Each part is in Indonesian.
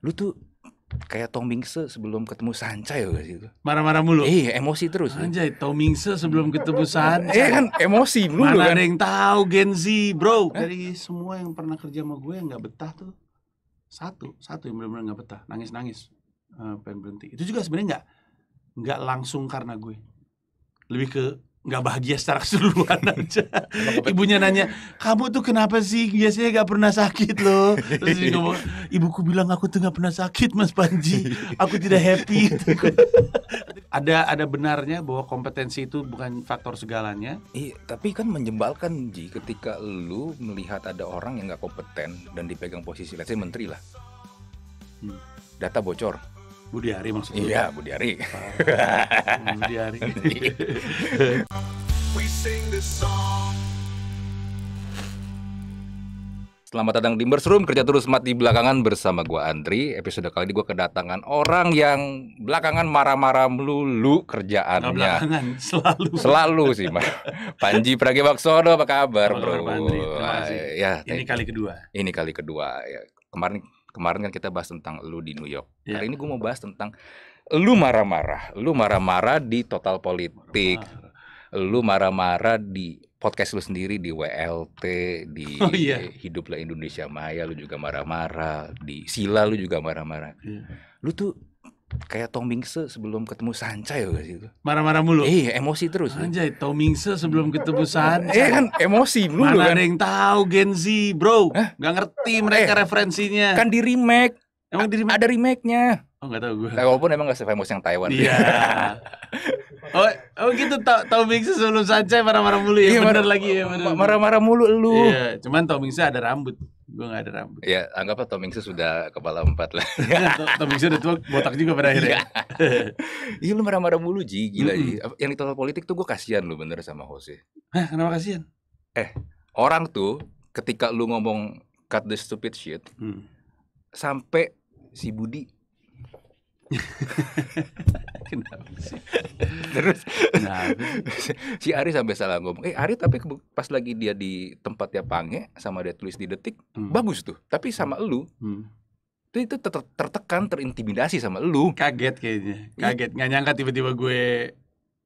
lu tuh kayak tomingse sebelum ketemu Sanca ya gitu. Marah-marah mulu. Iya, eh, emosi terus. Anjay, ya. Tomingse sebelum ketemu Sanca. Iya eh, kan emosi mulu Mana kan. ada yang tahu Gen Z, Bro. Dari semua yang pernah kerja sama gue yang nggak betah tuh satu, satu yang benar-benar gak betah, nangis-nangis. Uh, pengen berhenti. Itu juga sebenarnya gak nggak langsung karena gue. Lebih ke nggak bahagia secara keseluruhan aja. Ibunya nanya, kamu tuh kenapa sih biasanya nggak pernah sakit loh. Terus dia ngomong, ibuku bilang aku tuh nggak pernah sakit Mas Panji, aku tidak happy. ada ada benarnya bahwa kompetensi itu bukan faktor segalanya. Iya, tapi kan menjembalkan Ji ketika lu melihat ada orang yang nggak kompeten dan dipegang posisi, let's menteri lah. Hmm. Data bocor Budi Ari maksudnya? Iya, Budi Ari. Budi Ari. Selamat datang di Room, kerja terus mati belakangan bersama gua Andri. Episode kali ini gua kedatangan orang yang belakangan marah-marah melulu kerjaannya. belakangan selalu. Selalu sih, Mas. Panji Pragiwaksono apa kabar, Halo, Bro? Andri, ah, Ya, ini kali kedua. Ini kali kedua ya. Kemarin kemarin kan kita bahas tentang lu di New York. Yeah. Hari ini gue mau bahas tentang lu marah-marah, lu marah-marah di total politik, lu marah-marah di podcast lu sendiri di WLT, di oh, yeah. Hiduplah Indonesia Maya, lu juga marah-marah, di Sila lu juga marah-marah. Yeah. Lu tuh kayak Tom sebelum ketemu Sanca ya gitu. Marah-marah mulu. Iya, eh, emosi terus. Anjay, Tom Tomingse sebelum ketemu iya, Sanca. eh, kan emosi mulu Mana kan. ada yang tahu Gen Z, Bro. Hah? Gak ngerti mereka eh, referensinya. Kan di remake. Emang di remake? Ada remake-nya. Oh nggak tahu gue. Eh, walaupun emang nggak sefamous yang Taiwan. Iya. Yeah. oh, oh gitu tau tau Bingsa sebelum saja marah-marah mulu ya. Iya, bener lagi ya bener. Marah-marah mulu lu. Iya, yeah, cuman Tau Bingsa ada rambut. Gue nggak ada rambut. Iya, yeah, anggaplah Tau Bingsa sudah kepala empat lah. Iya, tau Bingsa udah tua botak juga pada akhirnya. Iya, iya lu marah-marah mulu Ji, gila mm -hmm. Ji. Yang total politik tuh gue kasihan lu bener sama Jose. Hah, kenapa kasihan? Eh, orang tuh ketika lu ngomong cut the stupid shit, hmm. sampai si Budi Terus nah, si Ari sampai salah ngomong. Eh Ari tapi pas lagi dia di tempatnya Pange sama dia tulis di detik hmm. bagus tuh. Tapi sama lu hmm. Itu, itu ter tertekan, terintimidasi sama lu. Kaget kayaknya. Kaget, nggak nyangka tiba-tiba gue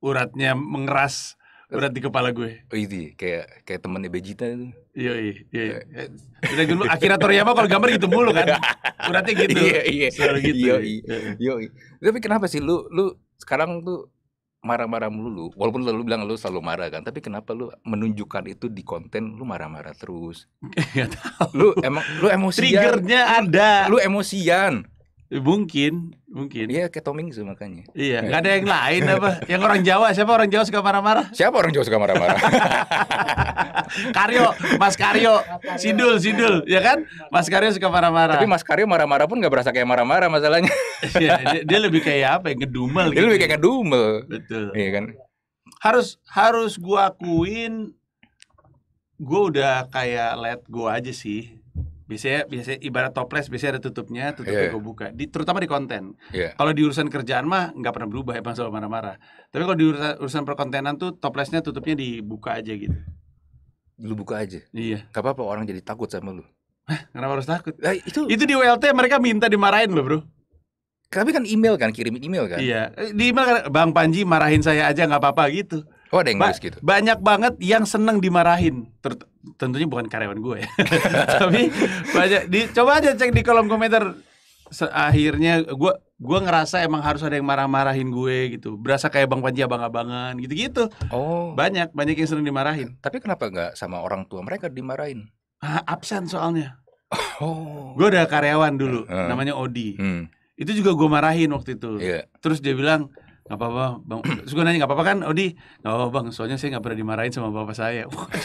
uratnya mengeras berat di kepala gue. Oh itu ya? kayak kayak temennya Vegeta itu. Iya iya. iya. Eh. Udah dulu Akira Toriyama kalau gambar gitu mulu kan. berarti gitu. Iya iya. Selalu gitu. Iya iya. Tapi kenapa sih lu lu sekarang tuh marah-marah mulu lu walaupun lu bilang lu selalu marah kan tapi kenapa lu menunjukkan itu di konten lu marah-marah terus Gak tahu. lu emang lu emosian triggernya ada lu emosian Mungkin, mungkin. Iya, kayak Toming sih makanya. Iya, iya, nggak ada yang lain apa? Yang orang Jawa, siapa orang Jawa suka marah-marah? Siapa orang Jawa suka marah-marah? Karyo, Mas Karyo, Sidul, Sidul, ya kan? Mas Karyo suka marah-marah. Tapi Mas Karyo marah-marah pun nggak berasa kayak marah-marah masalahnya. Iya, dia, lebih kayak apa? yang Ngedumel. Dia lebih gitu. kayak ngedumel. Betul. Iya kan? Harus harus gua akuin, gua udah kayak let go aja sih biasanya biasanya ibarat toples biasanya ada tutupnya tutupnya yeah. gue buka di, terutama di konten yeah. kalau di urusan kerjaan mah nggak pernah berubah emang selalu marah-marah tapi kalau di urusan, urusan perkontenan tuh toplesnya tutupnya dibuka aja gitu lu buka aja iya gak apa-apa orang jadi takut sama lu Hah, kenapa harus takut nah, itu itu di WLT mereka minta dimarahin loh bro tapi kan email kan kirim email kan iya eh, di email kan bang Panji marahin saya aja nggak apa-apa gitu oh ada yang ba gitu banyak banget yang seneng dimarahin tentunya bukan karyawan gue ya. tapi banyak di, coba aja cek di kolom komentar akhirnya gue gue ngerasa emang harus ada yang marah-marahin gue gitu berasa kayak bang Panji abang-abangan gitu-gitu oh banyak banyak yang sering dimarahin tapi kenapa nggak sama orang tua mereka dimarahin ah, absen soalnya oh gue ada karyawan dulu hmm. namanya Odi hmm. itu juga gue marahin waktu itu yeah. terus dia bilang nggak apa-apa bang terus nanya nggak apa-apa kan Odi nggak apa, apa bang soalnya saya nggak pernah dimarahin sama bapak saya Karena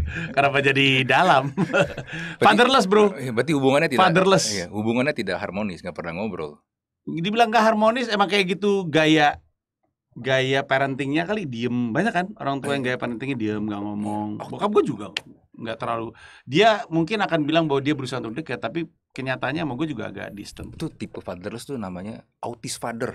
kenapa jadi dalam berarti, fatherless bro iya, berarti hubungannya tidak fatherless iya, hubungannya tidak harmonis nggak pernah ngobrol dibilang nggak harmonis emang kayak gitu gaya gaya parentingnya kali diem banyak kan orang tua yang gaya parentingnya diem nggak ngomong oh. bokap gue juga nggak terlalu dia mungkin akan bilang bahwa dia berusaha untuk dekat tapi kenyataannya sama gue juga agak distant itu tipe fatherless tuh namanya autis father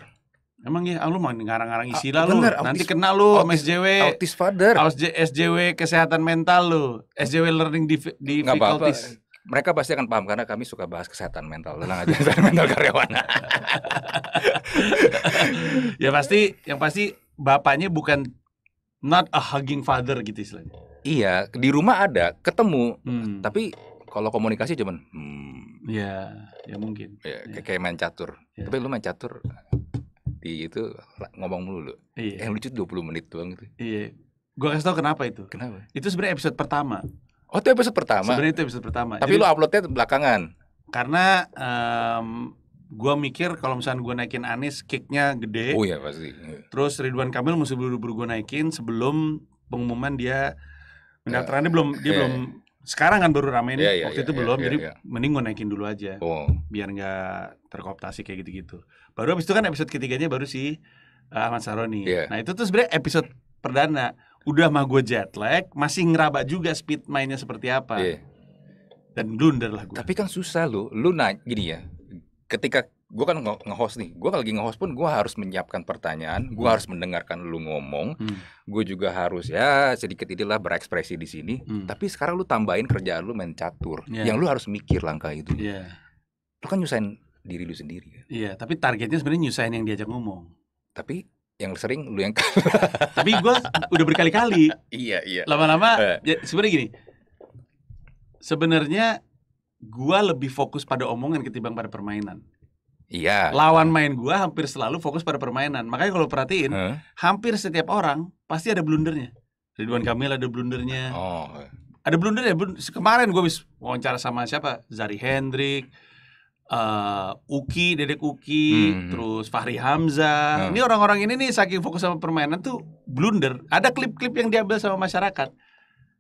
Emang ya, ah, lu mau ngarang-ngarang ah, istilah lu. nanti Nanti kena lu sama SJW. Autis father. SJ, SJW kesehatan mental lu. SJW learning di, difficulties. Mereka pasti akan paham karena kami suka bahas kesehatan mental. Tenang aja, kesehatan mental karyawan. ya pasti, yang pasti bapaknya bukan not a hugging father gitu istilahnya. Iya, di rumah ada, ketemu. Hmm. Tapi kalau komunikasi cuman hmm. Ya, ya mungkin. Ya, ya. kayak main catur. Ya. Tapi lu main catur di itu ngomong mulu. Iya. Yang eh, lucu 20 menit doang itu. Iya. Gua kasih tau kenapa itu. Kenapa? Itu sebenarnya episode pertama. Oh, itu episode pertama. Sebenarnya itu episode pertama. Tapi lo lu uploadnya belakangan. Karena um, gue mikir kalau misalnya gua naikin Anis kicknya gede. Oh iya pasti. Iya. Terus Ridwan Kamil mesti buru-buru gue naikin sebelum pengumuman dia eh, pendaftarannya belum dia eh. belum sekarang kan baru rame nih yeah, yeah, waktu yeah, itu yeah, belum yeah, jadi yeah. mending gue naikin dulu aja oh. biar nggak terkooptasi kayak gitu-gitu baru abis itu kan episode ketiganya baru si eh, Ahmad Saroni yeah. nah itu tuh sebenarnya episode perdana udah mah gue jet lag masih ngeraba juga speed mainnya seperti apa yeah. dan blunder lah gue tapi kan susah lu lu naik gini ya ketika gue kan nge-host nih gue lagi nge-host pun gue harus menyiapkan pertanyaan gue hmm. harus mendengarkan lu ngomong hmm. gue juga harus ya sedikit inilah berekspresi di sini hmm. tapi sekarang lu tambahin kerjaan lu main catur yeah. yang lu harus mikir langkah itu yeah. lu kan nyusahin diri lu sendiri kan iya yeah, tapi targetnya sebenarnya nyusahin yang diajak ngomong tapi yang sering lu yang tapi gue udah berkali-kali iya iya lama-lama uh. ya, sebenarnya gini sebenarnya gue lebih fokus pada omongan ketimbang pada permainan Iya. Lawan main gua hampir selalu fokus pada permainan. Makanya kalau perhatiin, hmm? hampir setiap orang pasti ada blundernya. Ridwan Kamil ada blundernya. Oh. Ada blunder ya. Kemarin gua habis wawancara sama siapa? Zari Hendrik, uh, eh, Uki, Dedek Uki, hmm. hmm. terus Fahri Hamzah. Hmm. Ini orang-orang ini nih saking fokus sama permainan tuh blunder. Ada klip-klip yang diambil sama masyarakat.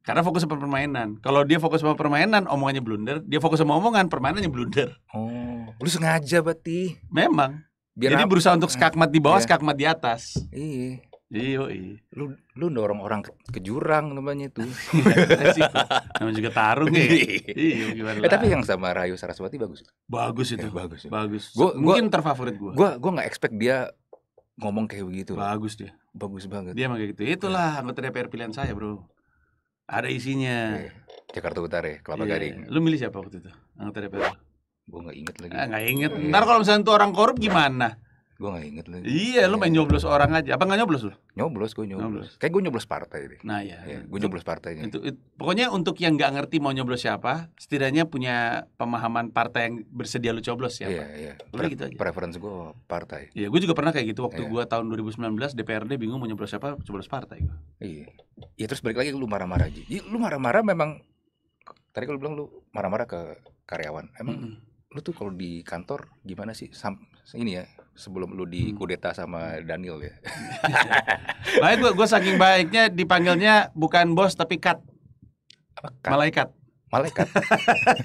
Karena fokus sama permainan. Kalau dia fokus sama permainan, omongannya blunder. Dia fokus sama omongan, permainannya blunder. Oh, lu sengaja berarti. Memang. Biar Jadi berusaha untuk skakmat di bawah, iya. skakmat di atas. Iya. Iya, iya. Lu lu dorong orang ke, ke jurang namanya itu. Iya, namanya juga tarung ya. iya, iya Eh, tapi yang sama Rayu Saraswati bagus. Bagus eh, itu. Ya, bagus. Bagus. Gua, Mungkin gua, terfavorit gue. Gue, gue nggak expect dia ngomong kayak begitu. Bagus dia. Bagus banget. Dia emang kayak gitu. Itulah anggota DPR pilihan saya, Bro. Ada isinya. Oke. Iya, Jakarta Utara ya, Kelapa yeah. Gading. Lu milih siapa waktu itu? Anggota DPR. Gue nggak inget lagi. Ah, nggak inget. Iya. Ntar kalau misalnya tuh orang korup gimana? Gue gak inget lu. Iya, lu main nyoblos orang aja. Apa gak nyoblos lu? Nyoblos, gue nyoblos. nyoblos. Kayak gue nyoblos partai deh. Nah iya. Ya, gue nyoblos partainya. Itu, itu, pokoknya untuk yang gak ngerti mau nyoblos siapa, setidaknya punya pemahaman partai yang bersedia lu coblos siapa. Iya, iya. Pre gitu aja. Preference gue partai. Iya, gue juga pernah kayak gitu. Waktu iya. gue tahun 2019 DPRD bingung mau nyoblos siapa, coblos partai Gua. Iya. Ya terus balik lagi lu marah-marah aja. Ya, lu marah-marah memang, tadi kalau bilang lu marah-marah ke karyawan. Emang mm -hmm. lu tuh kalau di kantor gimana sih? Sam, ini ya, sebelum lu di dikudeta hmm. sama Daniel ya. baik gua gua saking baiknya dipanggilnya bukan bos tapi kat. Apa, kat? Malaikat. Malaikat.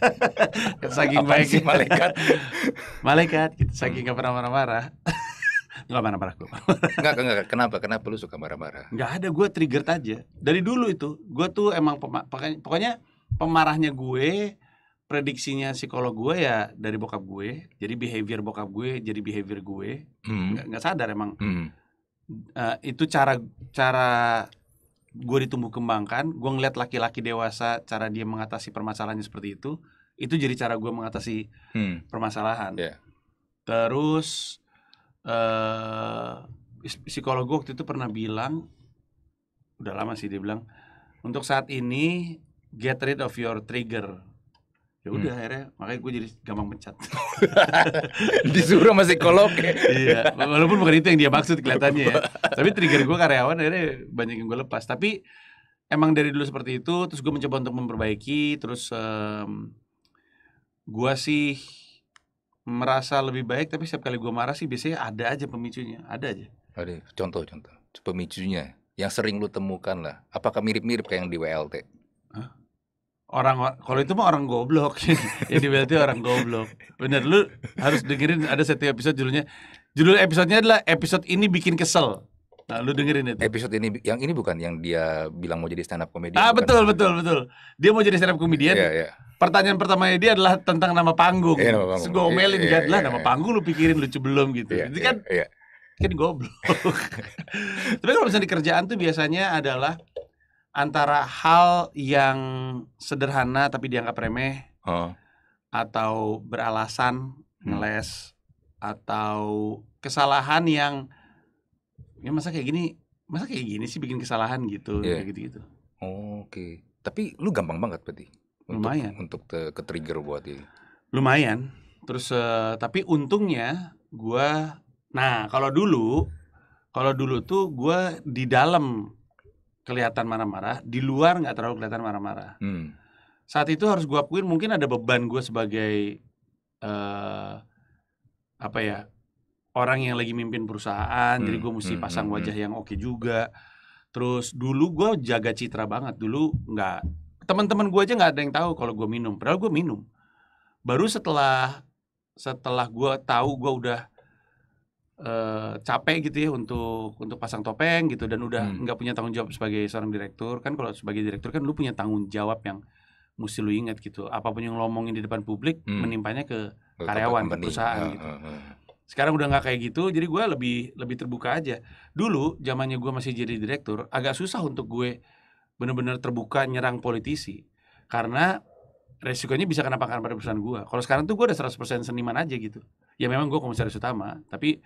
saking Apa baik malaikat. malaikat gitu. Saking hmm. gak pernah marah-marah. Enggak marah-marah gua. Enggak, enggak, kenapa? Kenapa lu suka marah-marah? Enggak ada, gua trigger aja. Dari dulu itu, gua tuh emang pokoknya, pokoknya pemarahnya gue, prediksinya psikolog gue ya dari bokap gue jadi behavior bokap gue jadi behavior gue hmm. nggak nggak sadar emang hmm. uh, itu cara cara gue ditumbuh kembangkan gue ngeliat laki-laki dewasa cara dia mengatasi permasalahannya seperti itu itu jadi cara gue mengatasi hmm. permasalahan yeah. terus uh, psikolog gue waktu itu pernah bilang udah lama sih dia bilang untuk saat ini get rid of your trigger ya udah hmm. akhirnya makanya gue jadi gampang pecat disuruh masih kolok iya walaupun bukan itu yang dia maksud kelihatannya ya tapi trigger gue karyawan akhirnya banyak yang gue lepas tapi emang dari dulu seperti itu terus gue mencoba untuk memperbaiki terus um, gue sih merasa lebih baik tapi setiap kali gue marah sih biasanya ada aja pemicunya ada aja ada contoh contoh pemicunya yang sering lu temukan lah apakah mirip-mirip kayak yang di WLT orang kalau itu mah orang goblok jadi berarti orang goblok bener lu harus dengerin ada setiap episode judulnya judul episodenya adalah episode ini bikin kesel nah lu dengerin itu episode ini yang ini bukan yang dia bilang mau jadi stand up comedian ah betul betul betul dia mau jadi stand up comedian yeah, yeah. pertanyaan pertamanya dia adalah tentang nama panggung yeah, nama panggung gue iya, iya, kan lah iya, nama panggung lu pikirin lucu belum gitu yeah, kan yeah. kan goblok tapi kalau misalnya di kerjaan tuh biasanya adalah antara hal yang sederhana tapi dianggap remeh oh. atau beralasan hmm. ngeles atau kesalahan yang ya masa kayak gini masa kayak gini sih bikin kesalahan gitu yeah. kayak gitu gitu oh, oke okay. tapi lu gampang banget berarti lumayan untuk, untuk ke trigger buat ini lumayan terus uh, tapi untungnya gua nah kalau dulu kalau dulu tuh gua di dalam kelihatan marah-marah, di luar nggak terlalu kelihatan marah-marah. Hmm. Saat itu harus gue akuin mungkin ada beban gue sebagai uh, apa ya orang yang lagi mimpin perusahaan, hmm. jadi gue mesti hmm. pasang hmm, wajah hmm. yang oke okay juga. Terus dulu gue jaga citra banget, dulu nggak teman-teman gue aja nggak ada yang tahu kalau gue minum, padahal gue minum. Baru setelah setelah gue tahu gue udah uh, capek gitu ya untuk untuk pasang topeng gitu dan udah hmm. nggak hmm. punya tanggung jawab sebagai seorang direktur kan kalau sebagai direktur kan lu punya tanggung jawab yang mesti lu ingat gitu apapun yang ngomongin di depan publik hmm. menimpanya ke karyawan ke perusahaan ya, gitu. Uh, Sekarang udah nggak kayak gitu, jadi gue lebih lebih terbuka aja. Dulu zamannya gue masih jadi direktur, agak susah untuk gue bener-bener terbuka nyerang politisi karena resikonya bisa kenapa-kenapa pada perusahaan gue. Kalau sekarang tuh gue udah 100% seniman aja gitu. Ya memang gue komisaris utama, tapi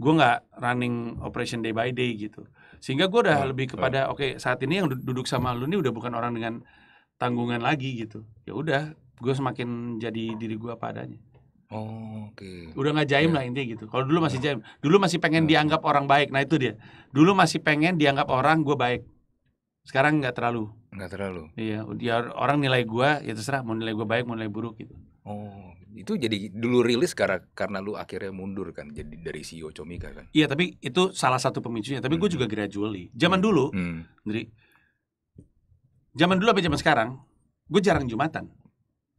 gue nggak running operation day by day gitu sehingga gue udah oh, lebih kepada oke okay, saat ini yang duduk sama lu ini udah bukan orang dengan tanggungan lagi gitu ya udah gue semakin jadi diri gue apa adanya oh, oke okay. udah nggak jaim yeah. lah intinya gitu kalau dulu masih iya. jaim dulu masih pengen yeah. dianggap orang baik nah itu dia dulu masih pengen dianggap orang gue baik sekarang nggak terlalu nggak terlalu iya ya orang nilai gue ya terserah mau nilai gue baik mau nilai buruk gitu Oh, itu jadi dulu rilis karena karena lu akhirnya mundur kan jadi dari CEO Comika kan? Iya, tapi itu salah satu pemicunya. Tapi hmm. gue juga gradually. Hmm. Zaman hmm. dulu, hmm. Dari, zaman dulu apa zaman sekarang, gue jarang jumatan.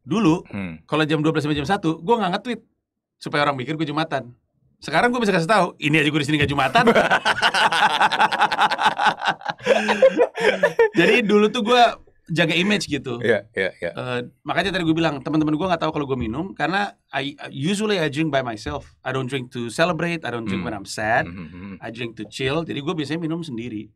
Dulu, hmm. kalau jam 12 sampai jam 1, gue nggak nge-tweet supaya orang mikir gue jumatan. Sekarang gue bisa kasih tahu, ini aja gue di sini gak jumatan. Jadi dulu tuh gue jaga image gitu. Iya, iya, iya. Yeah. makanya tadi gue bilang teman-teman gue nggak tahu kalau gue minum karena I usually I drink by myself. I don't drink to celebrate, I don't drink mm. when I'm sad. Mm-hmm. I drink to chill. Jadi gue biasanya minum sendiri.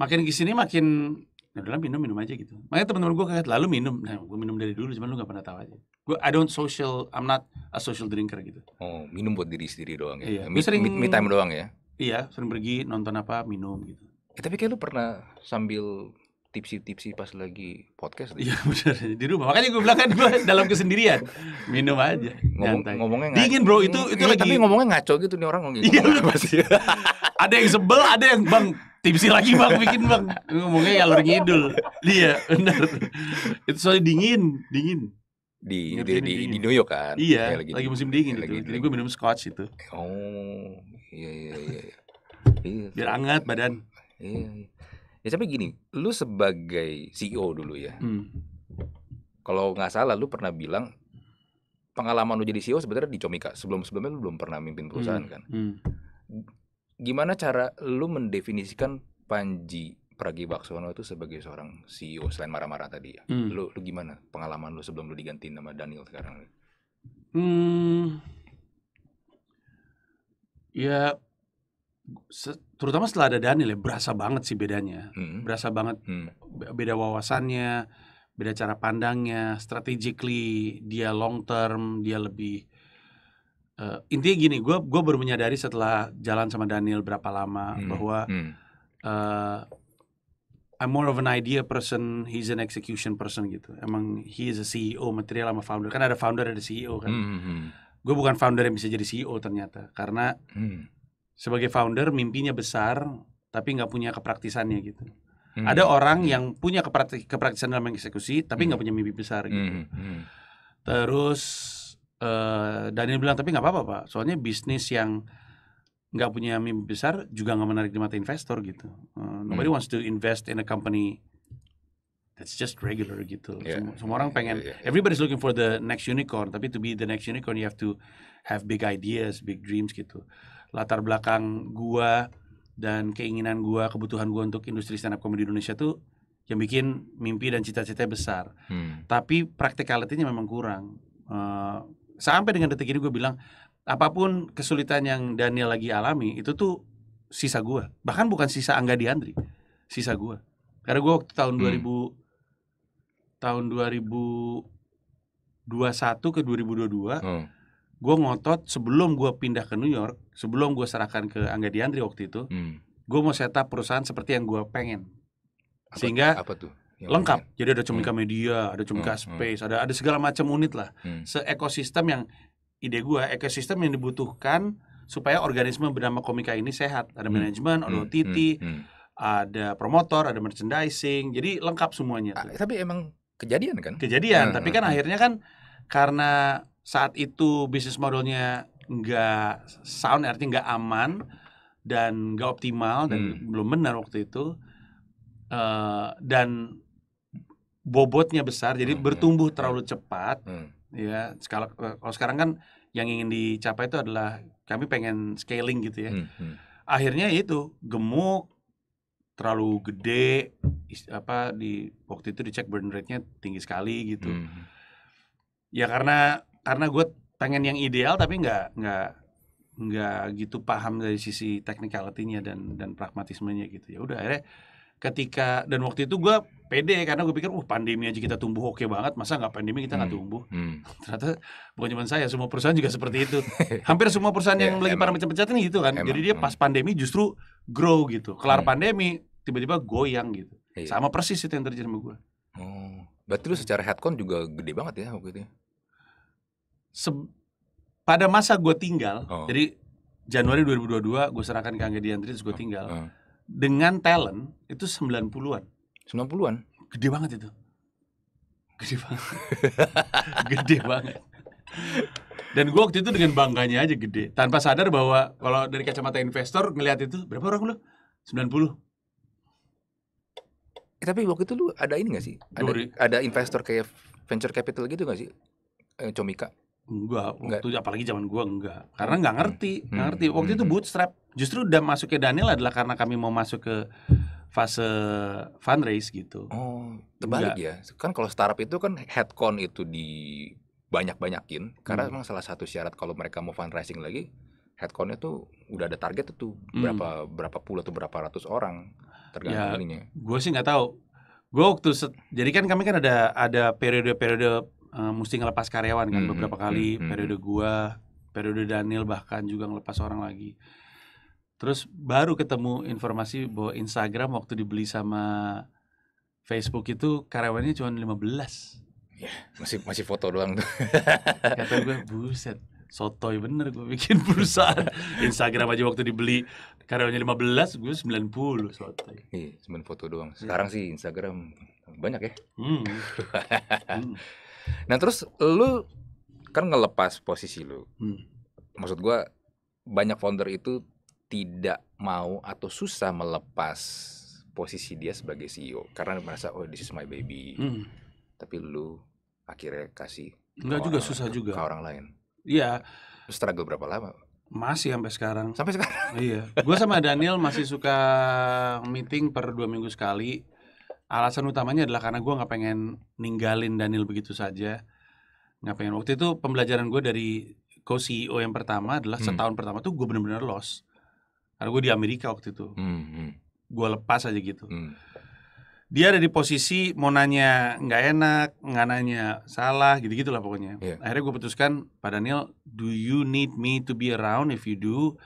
Makin ke sini makin ya minum minum aja gitu. Makanya teman-teman gue kayak lalu minum. Nah, gue minum dari dulu cuman lu gak pernah tahu aja. Gue I don't social, I'm not a social drinker gitu. Oh, minum buat diri sendiri doang ya. Iya. Ya, me, sering, me, me time doang ya. Iya, sering pergi nonton apa, minum gitu. Eh, tapi kayak lu pernah sambil tipsi-tipsi pas lagi podcast Iya benar di rumah. Makanya gue bilang kan gue dalam kesendirian. Minum aja. Ngomong, nyantai. ngomongnya ngaco. Dingin bro itu itu iya, lagi. Tapi ngomongnya ngaco gitu nih orang ngomong gitu. Iya ada yang sebel, ada yang bang tipsi lagi bang bikin bang ngomongnya ya ngalor ngidul. Iya benar. Itu soalnya dingin, dingin. Di, di, di, di New York kan? Iya, lagi, lagi musim dingin gitu. Jadi gue minum scotch itu. Oh, iya iya iya. Biar hangat badan. Iya. iya. Ya sampai gini, lu sebagai CEO dulu ya. Hmm. Kalau nggak salah lu pernah bilang pengalaman lu jadi CEO sebenarnya di Comika. Sebelum-sebelumnya lu belum pernah mimpin hmm, perusahaan hmm. kan. Hmm. Gimana cara lu mendefinisikan Panji Pragiwaksono itu sebagai seorang CEO selain marah-marah tadi ya? Hmm. Lu, lu gimana pengalaman lu sebelum lu diganti nama Daniel sekarang? Hmm. Ya terutama setelah ada Daniel ya berasa banget sih bedanya hmm. berasa banget hmm. beda wawasannya beda cara pandangnya strategically dia long term dia lebih uh, intinya gini gue gue baru menyadari setelah jalan sama Daniel berapa lama hmm. bahwa hmm. Uh, I'm more of an idea person, he's an execution person gitu. Emang he is a CEO material sama founder. Kan ada founder ada CEO kan. -hmm. hmm, hmm. Gue bukan founder yang bisa jadi CEO ternyata karena hmm sebagai founder mimpinya besar tapi nggak punya kepraktisannya gitu. Hmm. Ada hmm. orang yang punya kepraktisan dalam eksekusi tapi nggak hmm. punya mimpi besar hmm, gitu. Hmm. Hmm. Terus uh, Daniel bilang tapi nggak apa-apa pak, soalnya bisnis yang nggak punya mimpi besar juga nggak menarik di mata investor gitu. Uh, nobody hmm. wants to invest in a company that's just regular gitu. Yeah. Semua, semua orang pengen. Yeah, yeah, yeah. Everybody's looking for the next unicorn, tapi to be the next unicorn you have to have big ideas, big dreams gitu latar belakang gua dan keinginan gua kebutuhan gua untuk industri stand up comedy di Indonesia tuh yang bikin mimpi dan cita-cita besar hmm. tapi praktikalitinya memang kurang uh, sampai dengan detik ini gue bilang apapun kesulitan yang Daniel lagi alami itu tuh sisa gua bahkan bukan sisa Angga Diandri sisa gua karena gue waktu tahun hmm. 2000 tahun 2021 ke 2022 hmm gue ngotot sebelum gue pindah ke New York, sebelum gue serahkan ke Angga Diandri waktu itu, hmm. gue mau setup perusahaan seperti yang gue pengen. Apa, Sehingga apa tuh? lengkap. Pengen. Jadi ada Comika hmm. Media, ada Comika hmm, hmm. Space, ada ada segala macam unit lah. Hmm. Se-ekosistem yang ide gue, ekosistem yang dibutuhkan supaya organisme bernama Komika ini sehat. Ada hmm. manajemen, ada hmm. OTT, hmm. Hmm. ada promotor, ada merchandising. Jadi lengkap semuanya. Tuh. Ah, tapi emang kejadian kan? Kejadian, hmm. tapi hmm, kan hmm. akhirnya kan karena saat itu bisnis modelnya nggak sound artinya nggak aman dan nggak optimal dan hmm. belum benar waktu itu uh, dan bobotnya besar jadi hmm. bertumbuh hmm, terlalu cepat hmm. hmm. ya kalau eh, kalau sekarang kan yang ingin dicapai itu adalah kami pengen scaling gitu ya hmm. Hmm. akhirnya ya itu gemuk terlalu gede apa di waktu itu dicek burn rate-nya tinggi sekali gitu hmm. hmm. ya karena karena gue pengen yang ideal tapi nggak nggak nggak gitu paham dari sisi technicality-nya dan dan pragmatismenya gitu ya udah akhirnya ketika dan waktu itu gue pede karena gue pikir uh pandemi aja kita tumbuh oke banget masa nggak pandemi kita nggak hmm. tumbuh hmm. ternyata bukan cuma saya semua perusahaan juga seperti itu hampir semua perusahaan ya, yang yeah, lagi macam pecat ini gitu kan emang. jadi dia hmm. pas pandemi justru grow gitu kelar hmm. pandemi tiba-tiba goyang gitu yeah. sama persis itu yang terjadi sama gue oh berarti lu secara headcount juga gede banget ya waktu itu ya? pada masa gue tinggal, oh. jadi Januari 2022 gue serahkan ke Angga Diantri terus gue oh, tinggal. Oh. Oh. Dengan talent itu 90-an. 90-an? Gede banget itu. Gede banget. gede banget. Dan gue waktu itu dengan bangganya aja gede. Tanpa sadar bahwa kalau dari kacamata investor ngelihat itu berapa orang lu? 90. Eh, tapi waktu itu lu ada ini gak sih? Ada, ada investor kayak venture capital gitu gak sih? Eh, Comika. Enggak, waktu enggak. apalagi zaman gua enggak. Karena hmm. nggak ngerti, hmm. Gak ngerti. Waktu hmm. itu bootstrap. Justru udah masuk ke Daniel adalah karena kami mau masuk ke fase fundraise gitu. Oh, terbalik enggak. ya. Kan kalau startup itu kan headcount itu di banyak-banyakin karena hmm. memang salah satu syarat kalau mereka mau fundraising lagi headcountnya tuh udah ada target tuh hmm. berapa puluh atau berapa ratus orang tergantung ya, Gue sih nggak tahu. Gue waktu set, jadi kan kami kan ada ada periode-periode uh, mesti ngelepas karyawan kan hmm, beberapa hmm, kali hmm, hmm periode hmm. gua periode Daniel bahkan juga ngelepas orang lagi terus baru ketemu informasi bahwa Instagram waktu dibeli sama Facebook itu karyawannya cuma 15 ya yeah, masih masih foto doang tuh kata gua buset sotoy bener gue bikin perusahaan Instagram aja waktu dibeli karyawannya 15 gue 90 sotoy iya yeah, cuma foto doang iya. sekarang yeah. sih Instagram banyak ya hmm. hmm. Nah terus lu kan ngelepas posisi lu. Hmm. Maksud gua banyak founder itu tidak mau atau susah melepas posisi dia sebagai CEO karena merasa oh this is my baby. Hmm. Tapi lu akhirnya kasih enggak juga orang, susah juga orang lain. Iya. Struggle berapa lama? Masih sampai sekarang. Sampai sekarang. Iya. Gue sama Daniel masih suka meeting per dua minggu sekali alasan utamanya adalah karena gue nggak pengen ninggalin Daniel begitu saja nggak pengen waktu itu pembelajaran gue dari co CEO yang pertama adalah hmm. setahun pertama tuh gue bener-bener loss karena gue di Amerika waktu itu hmm, hmm. gue lepas aja gitu hmm. dia ada di posisi mau nanya nggak enak nggak nanya salah gitu gitu lah pokoknya yeah. akhirnya gue putuskan Pak Daniel do you need me to be around if you do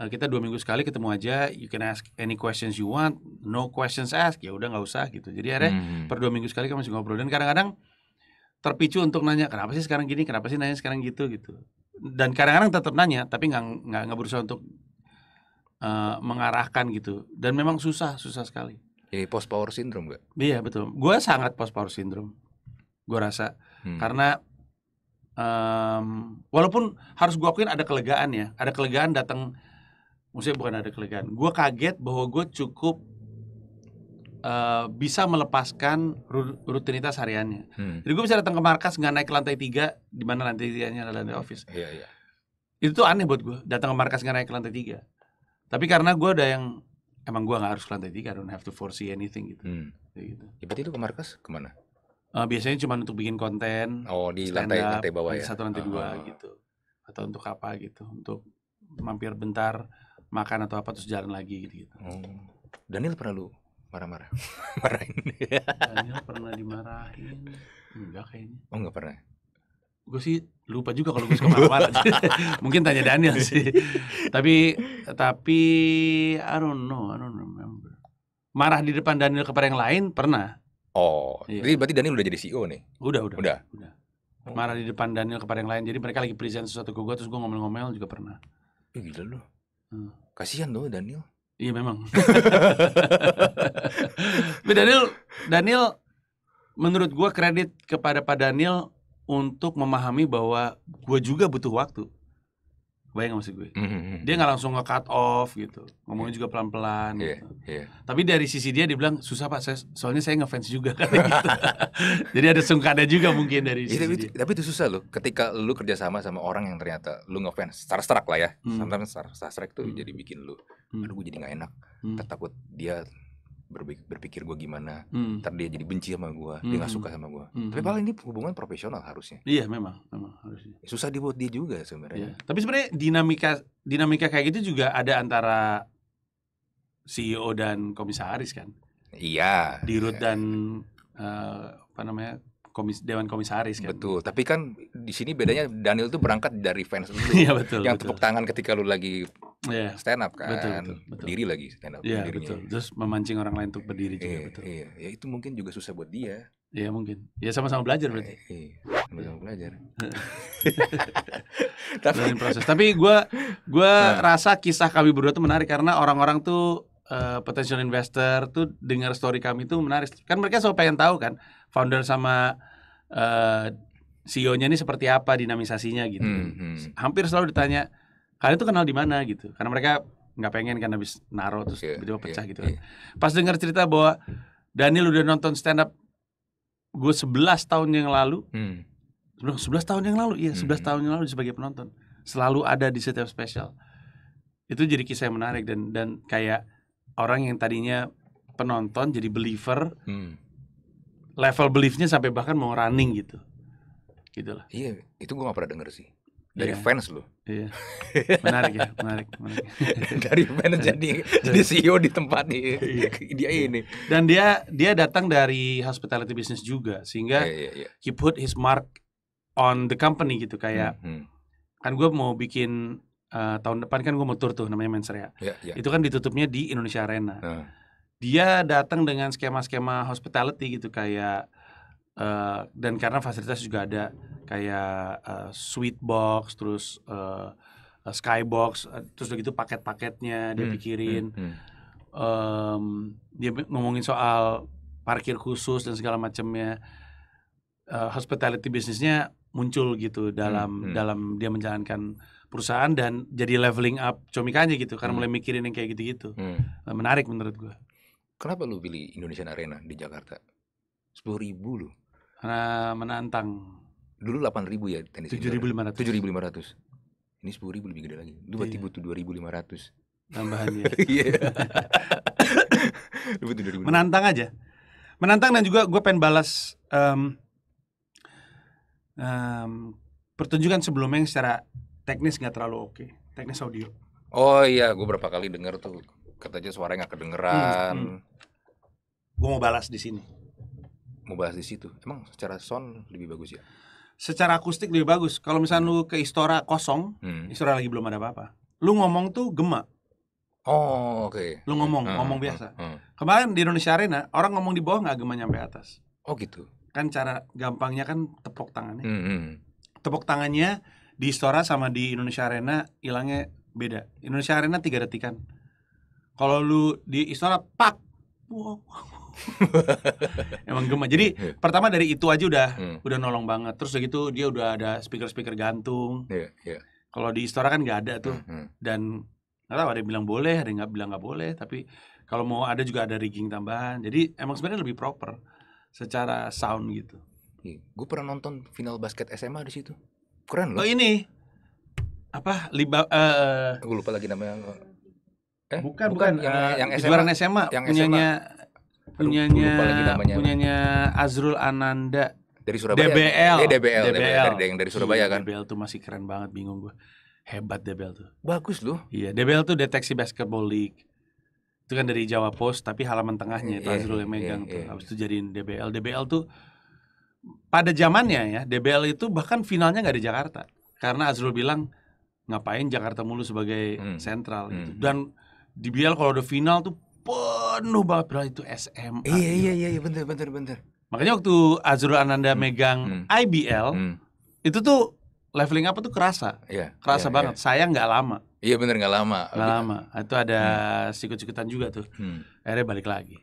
eh, kita dua minggu sekali ketemu aja you can ask any questions you want no questions asked ya udah nggak usah gitu jadi akhirnya hmm. hmm. per dua minggu sekali kami masih ngobrol dan kadang-kadang terpicu untuk nanya kenapa sih sekarang gini kenapa sih nanya sekarang gitu gitu dan kadang-kadang tetap nanya tapi nggak nggak nggak berusaha untuk uh, mengarahkan gitu dan memang susah susah sekali ya post power syndrome gak? iya betul gue sangat post power syndrome gue rasa hmm. karena um, walaupun harus gue akuin ada kelegaan ya ada kelegaan datang maksudnya bukan ada kelegaan gue kaget bahwa gue cukup Eh, bisa melepaskan rutinitas hariannya. Hmm. Jadi gue bisa datang ke markas nggak naik ke lantai tiga, di mana lantai tiganya adalah lantai office. Iya iya. Itu tuh aneh buat gue datang ke markas nggak naik ke lantai tiga. Tapi karena gue ada yang emang gue nggak harus ke lantai tiga, I don't have to foresee anything gitu. Hmm. Jadi, gitu. Ya, berarti itu ke markas kemana? Uh, biasanya cuma untuk bikin konten. Oh di lantai lantai bawah ya. Satu lantai uh -huh. dua oh. gitu. Atau untuk apa gitu? Untuk mampir bentar makan atau apa terus jalan lagi gitu. -gitu. Oh. Daniel pernah lu marah-marah marahin Daniel pernah dimarahin enggak kayaknya oh enggak pernah gue sih lupa juga kalau gue suka marah-marah mungkin tanya Daniel sih tapi tapi I don't know I don't remember marah di depan Daniel kepada yang lain pernah oh iya. jadi berarti Daniel udah jadi CEO nih udah udah udah, udah. marah di depan Daniel kepada yang lain jadi mereka lagi present sesuatu ke gue terus gue ngomel-ngomel juga pernah Ih, gila loh. hmm. kasihan tuh Daniel Iya memang. Tapi Daniel, Daniel, menurut gue kredit kepada Pak Daniel untuk memahami bahwa gue juga butuh waktu. Bayang gak maksud gue? Mm-hmm. Dia nggak langsung nge cut off gitu, ngomongnya iya. juga pelan-pelan. Yeah, gitu. yeah. Tapi dari sisi dia dia bilang susah pak, saya, soalnya saya ngefans juga kan gitu. Jadi ada sungkana juga mungkin dari iya, sisi yeah, dia. Tapi itu susah loh, ketika lu kerjasama sama orang yang ternyata lu ngefans, Star lah ya, mm. Star Trek tuh mm. jadi bikin lu hmm. aduh gue jadi nggak enak hmm. takut dia berpikir gue gimana hmm. ntar dia jadi benci sama gue hmm. dia nggak hmm. suka sama gue hmm. tapi hmm. paling ini hubungan profesional harusnya iya memang memang harusnya ya, susah dibuat dia juga sebenarnya iya. tapi sebenarnya dinamika dinamika kayak gitu juga ada antara CEO dan komisaris kan iya dirut iya. dan uh, apa namanya komis dewan komisaris kan. Betul, tapi kan di sini bedanya Daniel tuh berangkat dari fans dulu. Iya betul. Yang betul. tepuk tangan ketika lu lagi yeah. stand up kan betul, betul, betul. berdiri lagi stand up yeah, berdirinya. betul terus memancing orang lain untuk berdiri juga yeah, betul yeah. ya itu mungkin juga susah buat dia ya yeah, mungkin ya sama-sama belajar berarti yeah, yeah. sama-sama belajar tapi Belain proses tapi gue gue nah. rasa kisah kami berdua tuh menarik karena orang-orang tuh Uh, potential investor tuh dengar story kami tuh menarik kan mereka selalu pengen tahu kan founder sama uh, eh, CEO-nya ini seperti apa dinamisasinya gitu hmm, hmm. hampir selalu ditanya kalian tuh kenal di mana gitu karena mereka nggak pengen kan habis naro terus okay, iya, tiba pecah yeah, gitu kan. Yeah. Pas dengar cerita bahwa Daniel udah nonton stand up gue 11 tahun yang lalu. Hmm. 11 tahun yang lalu, iya 11 hmm. tahun yang lalu sebagai penonton. Selalu ada di setiap spesial. Itu jadi kisah yang menarik dan dan kayak orang yang tadinya penonton jadi believer. Hmm. Level beliefnya sampai bahkan mau running gitu. Gitu Iya, itu gue gak pernah denger sih dari yeah. fans loh. Iya. Menarik ya, menarik, menarik. dari fans iya. jadi jadi CEO di tempat di, iya. dia iya. ini. Dan dia dia datang dari hospitality business juga sehingga yeah, yeah, yeah. he put his mark on the company gitu kayak mm -hmm. kan gue mau bikin uh, tahun depan kan gue mau tour tuh namanya Mensrea. Ya. Yeah, yeah. Itu kan ditutupnya di Indonesia Arena. Uh. Dia datang dengan skema-skema hospitality gitu kayak uh, dan karena fasilitas juga ada kayak uh, sweet box terus uh, eh, eh, box uh, terus begitu paket-paketnya dia hmm, pikirin hmm, hmm. Um, dia ngomongin soal parkir khusus dan segala macamnya uh, hospitality bisnisnya muncul gitu hmm, dalam hmm, hmm. dalam dia menjalankan perusahaan dan jadi leveling up comikanya gitu karena hmm. mulai mikirin yang kayak gitu-gitu hmm. menarik menurut gua kenapa lu pilih Indonesian Arena di Jakarta sepuluh ribu lu karena menantang dulu delapan ribu ya tenis lima ratus Ini sepuluh ribu lebih gede lagi. dua Itu iya. dua ribu lima ratus tambahannya. Iya. Menantang aja. Menantang dan juga gue pengen balas um, um, pertunjukan sebelumnya yang secara teknis nggak terlalu oke, okay. teknis audio. Oh iya, gue berapa kali denger tuh katanya suaranya nggak kedengeran. Hmm, hmm. Gue mau balas di sini. Mau balas di situ. Emang secara sound lebih bagus ya? secara akustik lebih bagus. Kalau misalnya lu ke istora kosong, hmm. istora lagi belum ada apa-apa. Lu ngomong tuh gemak. Oh, oke. Okay. Lu ngomong, hmm. ngomong hmm, biasa. Hmm, hmm. Kemarin di Indonesia Arena, orang ngomong di bawah nggak gemak nyampe atas. Oh, gitu. Kan cara gampangnya kan tepuk tangannya. Hmm, hmm. Tepuk tangannya di istora sama di Indonesia Arena hilangnya beda. Indonesia Arena tiga detikan. Kalau lu di istora pak, wow, emang gema. Jadi yeah. pertama dari itu aja udah hmm. udah nolong banget. Terus udah gitu dia udah ada speaker-speaker gantung. Yeah, yeah. Kalau di Istora kan nggak ada tuh. Hmm, hmm. Dan nggak tahu ada yang bilang boleh, ada yang nggak bilang nggak boleh. Tapi kalau mau ada juga ada rigging tambahan. Jadi emang sebenarnya lebih proper secara sound gitu. Yeah. Gue pernah nonton final basket SMA di situ. Keren loh. Oh ini apa liba uh, eh, gue lupa lagi namanya eh bukan bukan, yang, uh, yang SMA, SMA yang punyanya SMA punyanya punyanya Azrul Ananda dari Surabaya. DBL. Eh, DBL, DBL. DBL. Dari, dari, Surabaya kan. DBL tuh masih keren banget, bingung gue. Hebat DBL tuh. Bagus loh. Iya, DBL tuh deteksi basketball league. Itu kan dari Jawa Post, tapi halaman tengahnya itu yeah, Azrul yang megang yeah, tuh. Yeah. Habis itu jadiin DBL. DBL tuh pada zamannya ya, DBL itu bahkan finalnya nggak di Jakarta. Karena Azrul bilang ngapain Jakarta mulu sebagai hmm. sentral hmm. gitu. Dan DBL kalau udah final tuh penuh banget padahal itu SMA. Iya iya iya iya bener bener bener. Makanya waktu Azrul Ananda hmm. megang hmm. IBL hmm. itu tuh leveling apa tuh kerasa. Iya. Kerasa iya, banget. Iya. Saya nggak lama. Iya bener nggak lama. Nggak lama. Itu ada hmm. sikut-sikutan juga tuh. Hmm. Akhirnya balik lagi.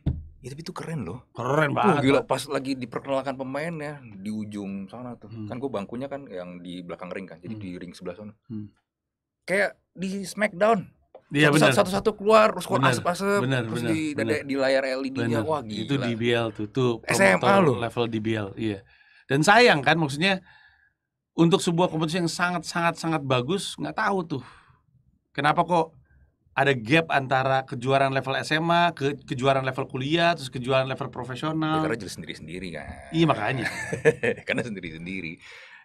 Ya tapi itu keren loh. Keren banget. gila pas lagi diperkenalkan pemain ya di ujung sana tuh. Hmm. Kan gue bangkunya kan yang di belakang ring kan. Jadi hmm. di ring sebelah sana. Hmm. Kayak di Smackdown Iya benar. Satu-satu keluar terus keluar asap asap terus bener, di bener. di layar LED-nya wah gila. Itu DBL tuh tuh SMA lo. level DBL iya. Dan sayang kan maksudnya untuk sebuah kompetisi yang sangat sangat sangat bagus nggak tahu tuh kenapa kok ada gap antara kejuaraan level SMA ke kejuaraan level kuliah terus kejuaraan level profesional ya, karena jadi sendiri sendiri kan iya makanya karena sendiri sendiri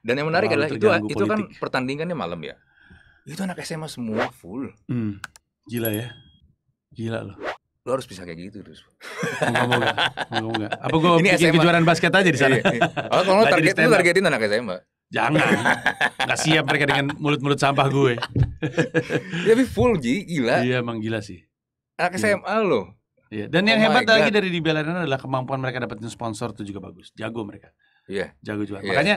dan yang menarik Lalu adalah itu, itu kan pertandingannya malam ya itu anak SMA semua full hmm. gila ya gila loh lo harus bisa kayak gitu terus. Enggak mau enggak. Apa gue ini bikin SMA. kejuaraan basket aja di sana? Iya, iya. Oh, kalau target lu targetin anak SMA. Jangan. Enggak siap mereka dengan mulut-mulut sampah gue. ya, tapi full Ji, gila. Iya, emang gila sih. Anak SMA iya. loh. lo. Iya. Dan oh yang hebat God. lagi dari di Belarina adalah kemampuan mereka dapetin sponsor itu juga bagus. Jago mereka. Iya. Yeah. Jago juga. Yeah. Makanya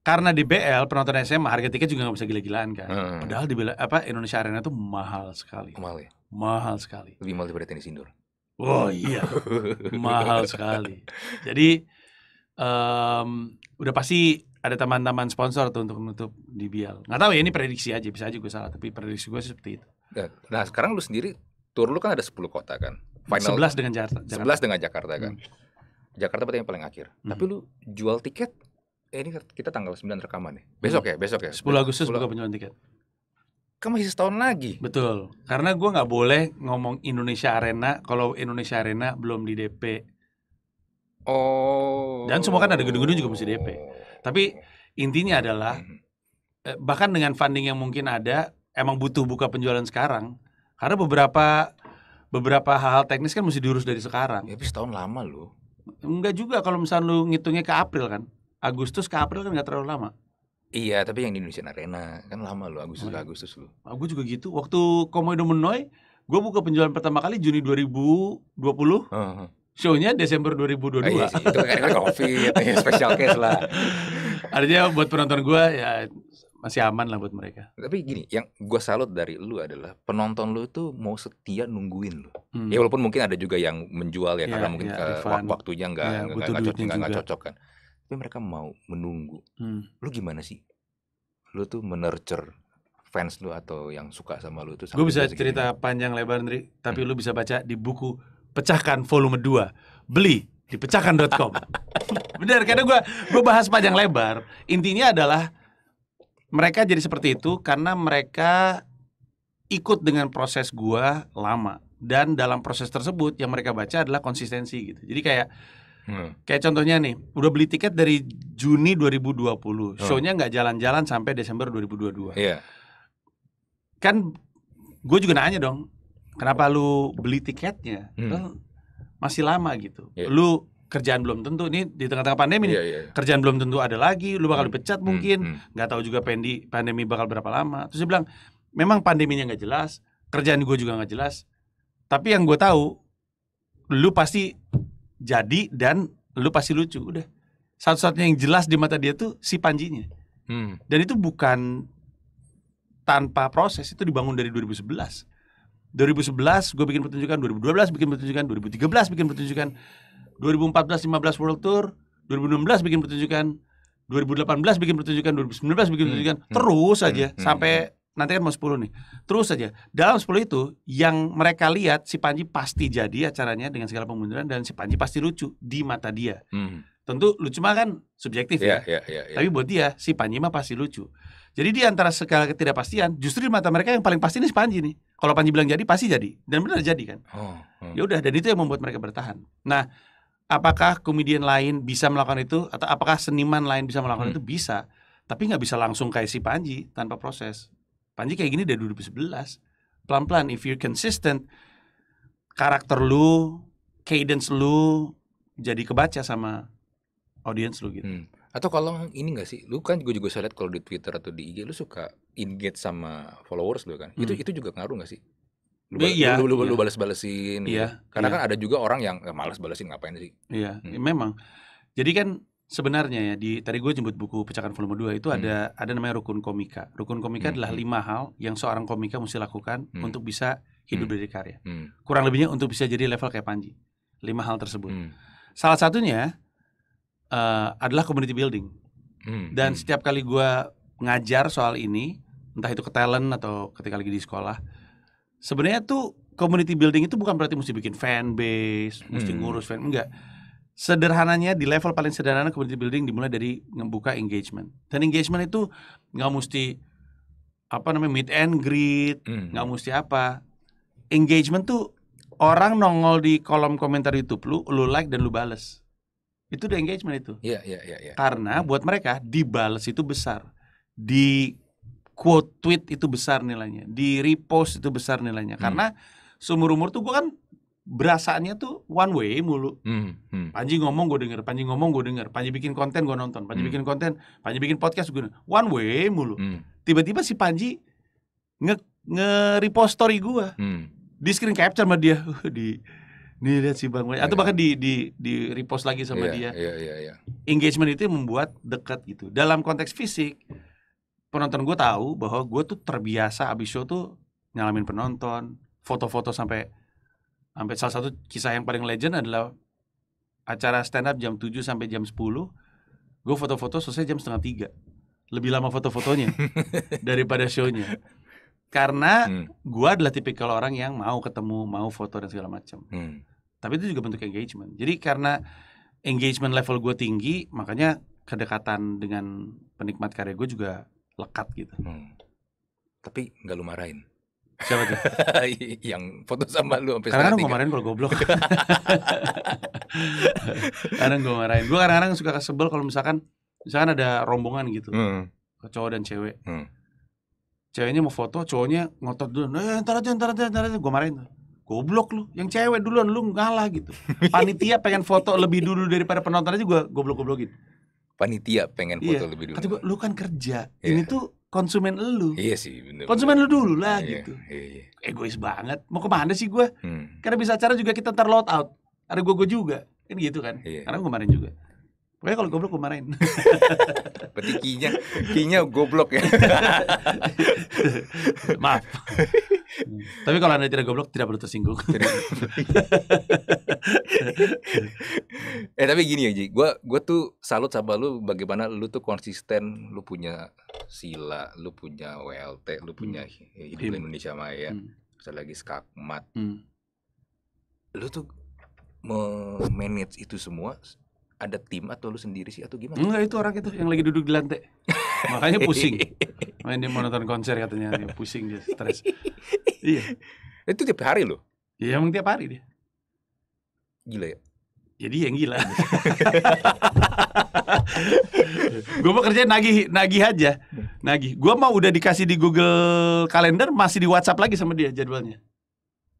karena di BL penonton SMA harga tiket juga nggak bisa gila-gilaan kan. Hmm. Padahal di BL, apa Indonesia Arena itu mahal sekali. Mahal ya? Mahal sekali. Lebih mahal daripada tenis indoor. Oh iya. mahal sekali. Jadi um, udah pasti ada teman-teman sponsor tuh untuk menutup di BL. Nggak tahu ya ini prediksi aja, bisa aja gue salah, tapi prediksi gue seperti itu. Nah, sekarang lu sendiri tour lu kan ada 10 kota kan. Final 11 dengan Jakarta. 11 dengan Jakarta kan. Hmm. Jakarta berarti yang paling akhir. Hmm. Tapi lu jual tiket eh ini kita tanggal 9 rekaman nih. Besok iya. ya, besok ya. 10 Agustus 10... buka penjualan tiket. Kamu masih setahun lagi. Betul. Karena gue nggak boleh ngomong Indonesia Arena kalau Indonesia Arena belum di DP. Oh. Dan semua kan ada gedung-gedung juga mesti DP. Tapi intinya adalah hmm. eh, bahkan dengan funding yang mungkin ada emang butuh buka penjualan sekarang karena beberapa beberapa hal-hal teknis kan mesti diurus dari sekarang. Ya, tapi setahun lama loh. Enggak juga kalau misalnya lu ngitungnya ke April kan. Agustus ke April kan nggak terlalu lama. Iya, tapi yang di Indonesia Arena kan lama loh Agustus oh, ke iya. Agustus loh. Aku gue juga gitu. Waktu Komodo Menoi, gue buka penjualan pertama kali Juni 2020. Uh -huh. Show-nya Desember 2022. Ah, eh, iya sih, itu kan COVID, ya, special case lah. Artinya buat penonton gue ya masih aman lah buat mereka. Tapi gini, yang gue salut dari lu adalah penonton lu tuh mau setia nungguin lu. Hmm. Ya walaupun mungkin ada juga yang menjual ya, ya karena mungkin ya, ke, waktunya nggak ya, cocok, nggak cocok kan tapi mereka mau menunggu hmm. lu gimana sih lu tuh menurture fans lu atau yang suka sama lu tuh gue bisa cerita gini. panjang lebar nri tapi hmm. lu bisa baca di buku pecahkan volume 2 beli di pecahkan.com bener karena gue gue bahas panjang lebar intinya adalah mereka jadi seperti itu karena mereka ikut dengan proses gue lama dan dalam proses tersebut yang mereka baca adalah konsistensi gitu jadi kayak Hmm. Kayak contohnya nih, udah beli tiket dari Juni 2020, hmm. shownya nggak jalan-jalan sampai Desember 2022. Iya. Yeah. Kan gue juga nanya dong, kenapa lu beli tiketnya? Hmm. masih lama gitu. Yeah. Lu kerjaan belum tentu nih di tengah-tengah pandemi yeah, nih yeah, yeah. Iya. kerjaan belum tentu ada lagi lu bakal hmm. dipecat hmm, mungkin hmm. nggak hmm, tahu juga pendi, pandemi bakal berapa lama terus dia bilang memang pandeminya nggak jelas kerjaan gue juga nggak jelas tapi yang gue tahu lu pasti jadi dan lu pasti lucu udah satu-satunya yang jelas di mata dia tuh si Panjinya hmm. dan itu bukan tanpa proses itu dibangun dari 2011 2011 gue bikin pertunjukan 2012 bikin pertunjukan 2013 bikin pertunjukan 2014 15 World Tour 2016 bikin pertunjukan 2018 bikin pertunjukan 2019 bikin hmm. pertunjukan hmm. terus aja hmm. sampai nanti kan mau 10 nih. Terus saja. Dalam 10 itu yang mereka lihat si Panji pasti jadi acaranya dengan segala pemunduran dan si Panji pasti lucu di mata dia. Hmm. Tentu lucu mah kan subjektif yeah, ya. Yeah, yeah, yeah. Iya. Tapi buat dia si Panji mah pasti lucu. Jadi di antara segala ketidakpastian justru di mata mereka yang paling pasti ini si Panji nih. Kalau Panji bilang jadi pasti jadi dan benar jadi kan. Oh, hmm. Ya udah dan itu yang membuat mereka bertahan. Nah, apakah komedian lain bisa melakukan itu atau apakah seniman lain bisa melakukan hmm. itu bisa tapi nggak bisa langsung kayak si Panji tanpa proses Panji kayak gini dari 2011. Pelan-pelan if you're consistent karakter lu, cadence lu jadi kebaca sama audience lu gitu. Hmm. Atau kalau ini gak sih, lu kan gue juga saya lihat kalau di Twitter atau di IG lu suka engage sama followers lu kan. Hmm. Itu itu juga ngaruh gak sih? Lu, iya, lu, lu, iya. lu balas-balesin. Gitu. Iya. Gitu. Karena iya. kan ada juga orang yang eh, malas balesin ngapain sih. Iya, hmm. memang. Jadi kan sebenarnya ya di tadi gue jemput buku pecahkan Volume 2 itu hmm. ada ada namanya rukun komika. Rukun komika hmm. adalah hmm. lima hal yang seorang komika mesti lakukan hmm. untuk bisa hidup hmm. dari karya. Hmm. Kurang lebihnya untuk bisa jadi level kayak Panji. Lima hal tersebut. Hmm. Salah satunya uh, adalah community building. Hmm. Dan hmm. setiap kali gue ngajar soal ini, entah itu ke talent atau ketika lagi di sekolah, sebenarnya tuh community building itu bukan berarti mesti bikin fan base, hmm. mesti ngurus fan enggak sederhananya di level paling sederhana community building dimulai dari membuka engagement dan engagement itu nggak mesti apa namanya meet and greet hmm. nggak hmm. mesti apa engagement tuh orang nongol di kolom komentar YouTube lu lu like dan lu bales itu udah engagement itu yeah, yeah, yeah, yeah. karena hmm. buat mereka dibales itu besar di quote tweet itu besar nilainya di repost itu besar nilainya hmm. karena seumur umur tuh gua kan berasaannya tuh one way mulu. Hmm, hmm. Panji ngomong gue denger, Panji ngomong gue denger, Panji bikin konten gue nonton, Panji hmm. bikin konten, Panji bikin podcast gue one way mulu. tiba hmm. Tiba-tiba si Panji nge nge repost story gue, hmm. di screen capture sama dia di nih lihat si Bang atau iya. bahkan di di di repost lagi sama yeah, dia. Yeah, yeah, yeah. Engagement itu membuat dekat gitu. Dalam konteks fisik penonton gue tahu bahwa gue tuh terbiasa abis show tuh nyalamin penonton, foto-foto sampai Sampai salah satu kisah yang paling legend adalah acara stand up jam 7 sampai jam 10. Gue foto-foto selesai jam setengah tiga. Lebih lama foto-fotonya daripada shownya. Karena hmm. gue adalah tipikal orang yang mau ketemu, mau foto dan segala macam. Hmm. Tapi itu juga bentuk engagement. Jadi karena engagement level gue tinggi, makanya kedekatan dengan penikmat karya gue juga lekat gitu. Hmm. Tapi nggak lu marahin? Siapa tuh? yang foto sama lu sampai Kadang-kadang gue marahin kalau goblok. kadang gue marahin. Gue kadang-kadang suka kesebel kalau misalkan misalkan ada rombongan gitu. Hmm. Cowok dan cewek. Hmm. Ceweknya mau foto, cowoknya ngotot dulu. Eh, ntar aja, ntar aja, ntar aja. Gue marahin goblok lu yang cewek duluan lu ngalah gitu panitia pengen foto lebih dulu daripada penonton aja gue goblok goblokin gitu. panitia pengen foto iya. lebih dulu kata gua, lu kan kerja yeah. ini tuh konsumen lu. Iya sih, bener, Konsumen lu dulu lah iya, gitu. Iya, iya. Egois banget. Mau kemana sih gue? Hmm. Karena bisa acara juga kita ntar load out. Ada gue gue juga. Kan gitu kan. Iya. Karena kemarin juga. Pokoknya kalau goblok gue marahin. Berarti kinya, kinya goblok ya. Maaf. Tapi kalau anda tidak goblok tidak perlu tersinggung. eh tapi gini ya Ji, gue gue tuh salut sama lu bagaimana lu tuh konsisten, lu punya sila, lu punya WLT, lu punya hmm. hidup Indonesia Maya, hmm. Misalnya lagi skakmat. Hmm. Lu tuh memanage itu semua ada tim atau lu sendiri sih atau gimana? Enggak itu orang itu yang lagi duduk di lantai. Makanya pusing. Main dia menonton konser katanya, pusing dia stres. iya. Itu tiap hari loh. Iya emang tiap hari dia. Gila ya. Jadi ya yang gila. gue mau kerja nagih nagih aja, nagih. Gue mau udah dikasih di Google Calendar masih di WhatsApp lagi sama dia jadwalnya.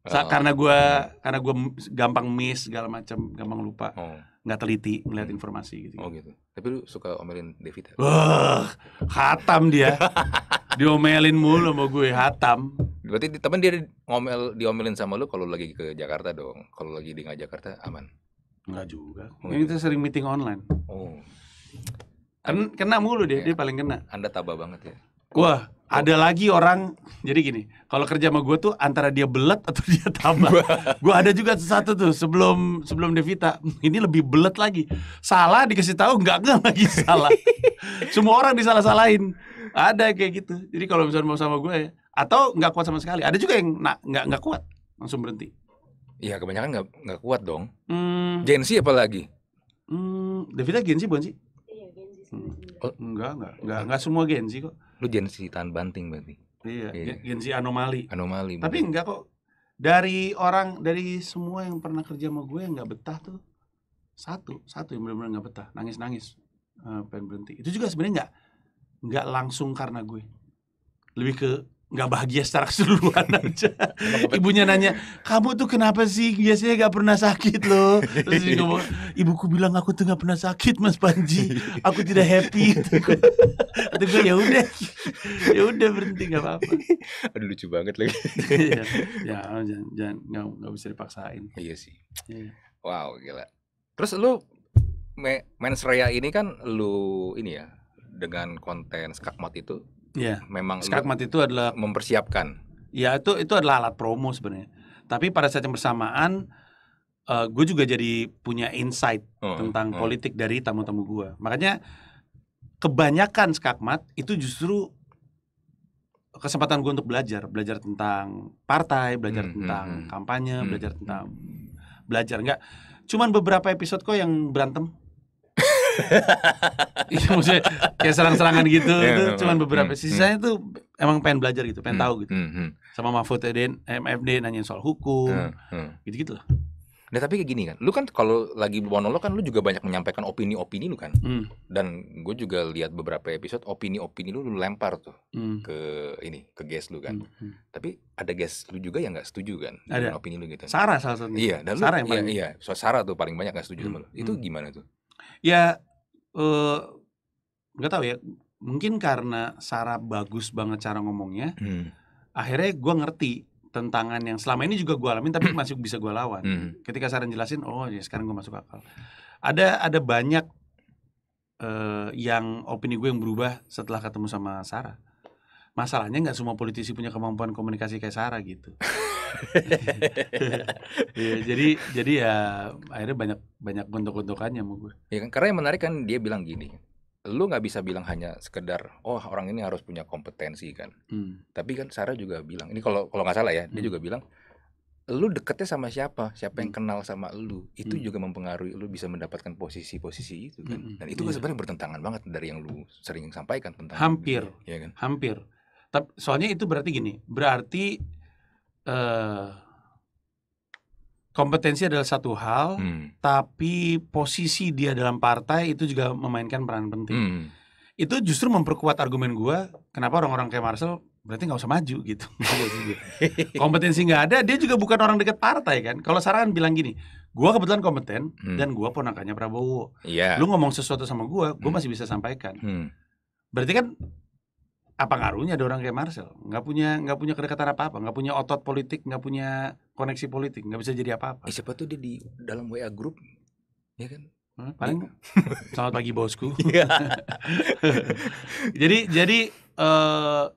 Sa oh. Karena gue karena gue gampang miss segala macam, gampang lupa. Oh nggak teliti ngeliat hmm. informasi gitu. Oh gitu. Tapi lu suka omelin David Wah, hatam dia. diomelin mulu sama gue, hatam. Berarti teman dia ngomel diomelin sama lu kalau lagi ke Jakarta dong. Kalau lagi di nggak Jakarta aman. Enggak juga. Oh, Ini gitu. kita sering meeting online. Oh. Kena, kena mulu dia, ya. dia paling kena. Anda tabah banget ya. Wah, ada lagi orang jadi gini, kalau kerja sama gue tuh antara dia belet atau dia tambah. gue ada juga satu tuh sebelum sebelum Devita, ini lebih belet lagi. Salah dikasih tahu nggak nggak lagi salah. Semua orang disalah-salahin. Ada kayak gitu. Jadi kalau misalnya mau sama gue ya, atau nggak kuat sama sekali. Ada juga yang nggak nah, nggak kuat langsung berhenti. Iya kebanyakan nggak nggak kuat dong. Hmm. Gen Z apalagi? Hmm, Devita Gen Z bukan sih? Hmm. Oh. Enggak, enggak, enggak, enggak semua Gen Z kok. Lu Gen Z tahan banting berarti. Iya, iya. Gen Z anomali. Anomali. Tapi bener. enggak kok. Dari orang dari semua yang pernah kerja sama gue yang nggak betah tuh satu, satu yang benar-benar enggak betah, nangis-nangis, uh, pengen berhenti. Itu juga sebenarnya enggak enggak langsung karena gue. Lebih ke nggak bahagia secara keseluruhan aja. Ibunya nanya, kamu tuh kenapa sih biasanya nggak pernah sakit loh? Terus dia ngomong, ibuku bilang aku tuh nggak pernah sakit Mas Panji, aku tidak happy. Tapi gue ya udah, ya udah berhenti nggak apa-apa. Aduh lucu banget lagi. ya, ya jangan jangan nggak, nggak bisa dipaksain. Iya sih. Ya. Wow gila. Terus lu Mens Raya ini kan lu ini ya dengan konten skakmat itu Ya. Memang skakmat itu adalah mempersiapkan. Ya itu itu adalah alat promo sebenarnya. Tapi pada saat yang bersamaan uh, eh, gue juga jadi punya insight oh, tentang oh. politik dari tamu-tamu gue. Makanya kebanyakan skakmat itu justru kesempatan gue untuk belajar, belajar tentang partai, belajar hmm, tentang hmm, hmm. kampanye, hmm. belajar hmm. tentang belajar enggak. Cuman beberapa episode kok yang berantem. Iya maksudnya kayak serang-serangan gitu yeah, itu no, iya, cuman iya. beberapa. Mm, Sisanya mm. emang pengen belajar gitu, pengen mm, tahu gitu. Mm, mm. Sama Mahfud Eden, MFD nanyain soal hukum, mm, mm. gitu gitulah. Nah tapi kayak gini kan, lu kan kalau lagi monolog kan lu juga banyak menyampaikan opini-opini lu kan. Mm. Dan gue juga lihat beberapa episode opini-opini lu lu lempar tuh mm. ke ini ke guest lu kan. Mm. Tapi ada guest lu juga yang gak setuju kan ada. dengan opini lu gitu. Sarah salah satunya. Iya, dan Sarah lu, yang iya, paling iya, iya, Sarah tuh paling banyak gak setuju mm. sama lu. Itu mm. gimana tuh? Ya, nggak eh, nggak tahu ya, mungkin karena Sarah bagus banget cara ngomongnya, Hmm. akhirnya gue ngerti tentangan yang selama ini juga gue alamin tapi masih bisa gue lawan. Hmm. Ketika Sarah jelasin, oh ya sekarang gue masuk akal. Ada ada banyak, uh, yang opini gue yang berubah setelah ketemu sama Sarah masalahnya nggak semua politisi punya kemampuan komunikasi kayak Sarah gitu. ya, jadi jadi ya akhirnya banyak banyak gontok-gontokannya mau gue. Ya, kan, karena yang menarik kan dia bilang gini, lu nggak bisa bilang hanya sekedar oh orang ini harus punya kompetensi kan. Hmm. Tapi kan Sarah juga bilang ini kalau kalau nggak salah ya hmm. dia juga bilang lu deketnya sama siapa, siapa yang hmm. kenal sama lu, itu hmm. juga mempengaruhi lu bisa mendapatkan posisi-posisi itu kan. Hmm. hmm. Dan itu kan yeah. sebenarnya bertentangan banget dari yang lu sering sampaikan tentang hampir, ya kan? Hampir. Tapi soalnya itu berarti gini, berarti uh, kompetensi adalah satu hal, hmm. tapi posisi dia dalam partai itu juga memainkan peran penting. Hmm. Itu justru memperkuat argumen gue, kenapa orang-orang kayak Marcel berarti nggak usah maju gitu. kompetensi nggak ada, dia juga bukan orang dekat partai kan. Kalau saran kan bilang gini, gue kebetulan kompeten hmm. dan gue ponakannya Prabowo. Yeah. Lu ngomong sesuatu sama gue, gue hmm. masih bisa sampaikan. Hmm. Berarti kan apa ngaruhnya ada orang kayak Marcel nggak punya nggak punya kedekatan apa apa nggak punya otot politik nggak punya koneksi politik nggak bisa jadi apa apa eh, siapa tuh dia di dalam WA grup ya kan hmm, iya paling ya. selamat pagi bosku iya. jadi jadi uh,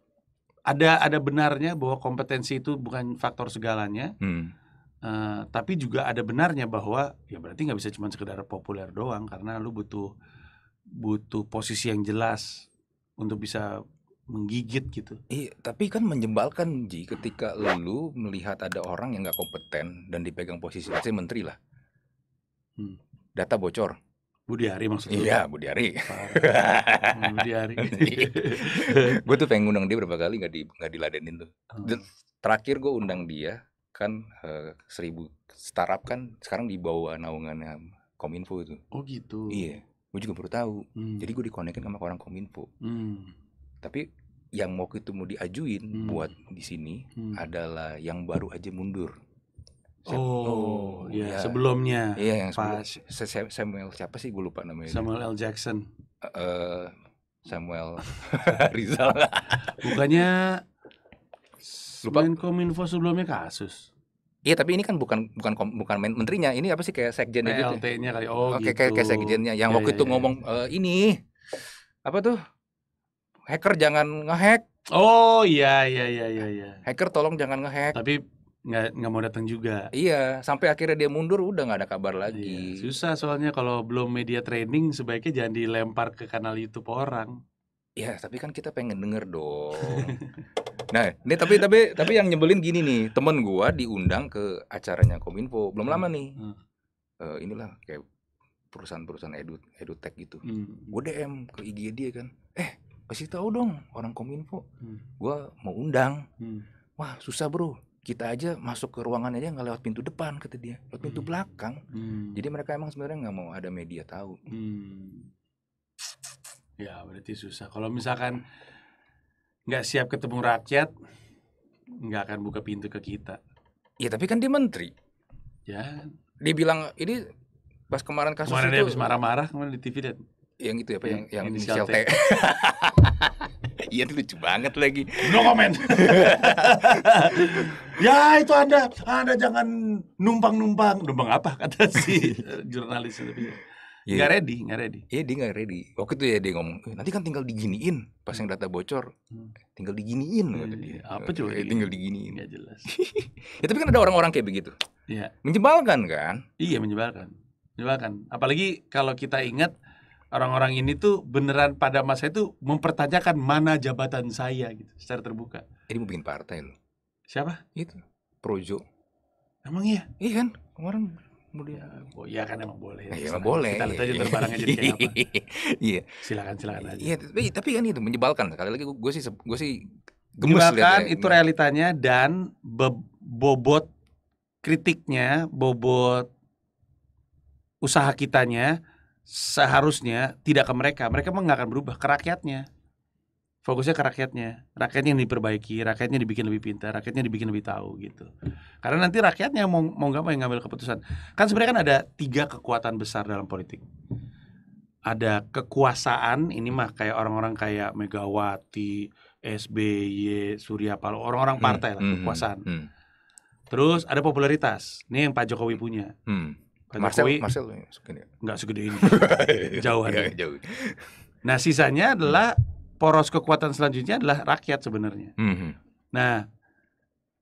ada ada benarnya bahwa kompetensi itu bukan faktor segalanya hmm. Uh, tapi juga ada benarnya bahwa ya berarti nggak bisa cuma sekedar populer doang karena lu butuh butuh posisi yang jelas untuk bisa menggigit gitu. Iya, tapi kan menjembalkan Ji ketika lu melihat ada orang yang nggak kompeten dan dipegang posisi maksudnya menteri lah. Hmm. Data bocor. Budi Ari maksudnya? Iya, Budi Ari. Budi Ari. gue tuh pengen undang dia berapa kali nggak di gak diladenin tuh. Hmm. Terakhir gue undang dia kan uh, seribu startup kan sekarang di bawah naungannya Kominfo itu. Oh gitu. Iya, gue juga baru tahu. Hmm. Jadi gue dikonekin sama orang Kominfo. Hmm tapi yang mau ketemu mau diajuin hmm. buat di sini hmm. adalah yang baru aja mundur. oh, oh ya, ya sebelumnya. Iya yang pas sebelum, Samuel siapa sih gue lupa namanya. Samuel L Jackson. Uh, Samuel Rizal. Bukannya lupa Menkominfo sebelumnya kasus. Iya tapi ini kan bukan bukan bukan menterinya ini apa sih kayak sekjennya gitu. Ya? PLT-nya kali. Oh, gitu. kayak, kayak sekjennya yang ya, waktu ya, itu ya. ngomong uh, ini apa tuh hacker jangan ngehack. Oh iya iya iya iya, nah, iya. Hacker tolong jangan ngehack. Tapi nggak nggak mau datang juga. Iya, sampai akhirnya dia mundur udah nggak ada kabar iya, lagi. Iya, susah soalnya kalau belum media training sebaiknya jangan dilempar ke kanal YouTube orang. Iya, tapi kan kita pengen denger dong. nah, ini tapi tapi tapi yang nyebelin gini nih, temen gua diundang ke acaranya Kominfo belum lama nih. Hmm. Uh, inilah kayak perusahaan-perusahaan edu edutech gitu. Hmm. hmm. Gue DM ke IG dia kan kasih tahu dong orang kominfo hmm. gue mau undang hmm. wah susah bro kita aja masuk ke ruangan aja nggak lewat pintu depan kata dia lewat pintu hmm. belakang hmm. jadi mereka emang sebenarnya nggak mau ada media tahu hmm. ya berarti susah kalau misalkan nggak siap ketemu rakyat nggak akan buka pintu ke kita ya tapi kan dia menteri ya dibilang ini pas kemarin kasus kemarin itu, dia habis marah-marah kemarin di TV dia yang itu ya pak yang yang inisial T. Iya itu lucu banget lagi. No comment. ya itu anda, anda jangan numpang numpang, numpang apa kata si eh, jurnalis itu. Yeah. Gak ready, gak ready. Iya yeah, dia gak ready. Waktu itu ya dia ngomong, eh, nanti kan tinggal diginiin pas yang data bocor, hmm. tinggal diginiin. Yeah, kata dia. Apa coba? Ya, tinggal diginiin. Gak jelas. ya tapi kan ada orang-orang kayak begitu. Iya. Yeah. Menyebalkan kan? Iya menyebalkan, menyebalkan. Apalagi kalau kita ingat orang-orang ini tuh beneran pada masa itu mempertanyakan mana jabatan saya gitu secara terbuka. Ini mau bikin partai loh. Siapa? Itu Projo. Emang iya? Iya kan kemarin boleh. Ya, oh, iya kan emang boleh. Ya, emang boleh. Kita lihat aja jadi kayak apa. Iya. silakan silakan aja. Iya, tapi, tapi kan itu menyebalkan. Sekali lagi gue sih gue sih gemes Menyebalkan ya, itu iya. realitanya dan bobot kritiknya, bobot usaha kitanya seharusnya tidak ke mereka, mereka memang nggak akan berubah ke rakyatnya. Fokusnya ke rakyatnya, rakyatnya yang diperbaiki, rakyatnya dibikin lebih pintar, rakyatnya dibikin lebih tahu gitu. Karena nanti rakyatnya mau mau nggak mau yang ngambil keputusan. Kan sebenarnya kan ada tiga kekuatan besar dalam politik. Ada kekuasaan, ini mah kayak orang-orang kayak Megawati, SBY, Surya Paloh, orang-orang hmm, partai hmm, lah kekuasaan. Hmm, hmm. Terus ada popularitas, ini yang Pak Jokowi punya. Hmm Marcel, Jokowi Marcel nggak segede ini iya, jauh ya, jauh nah sisanya adalah poros kekuatan selanjutnya adalah rakyat sebenarnya mm -hmm. nah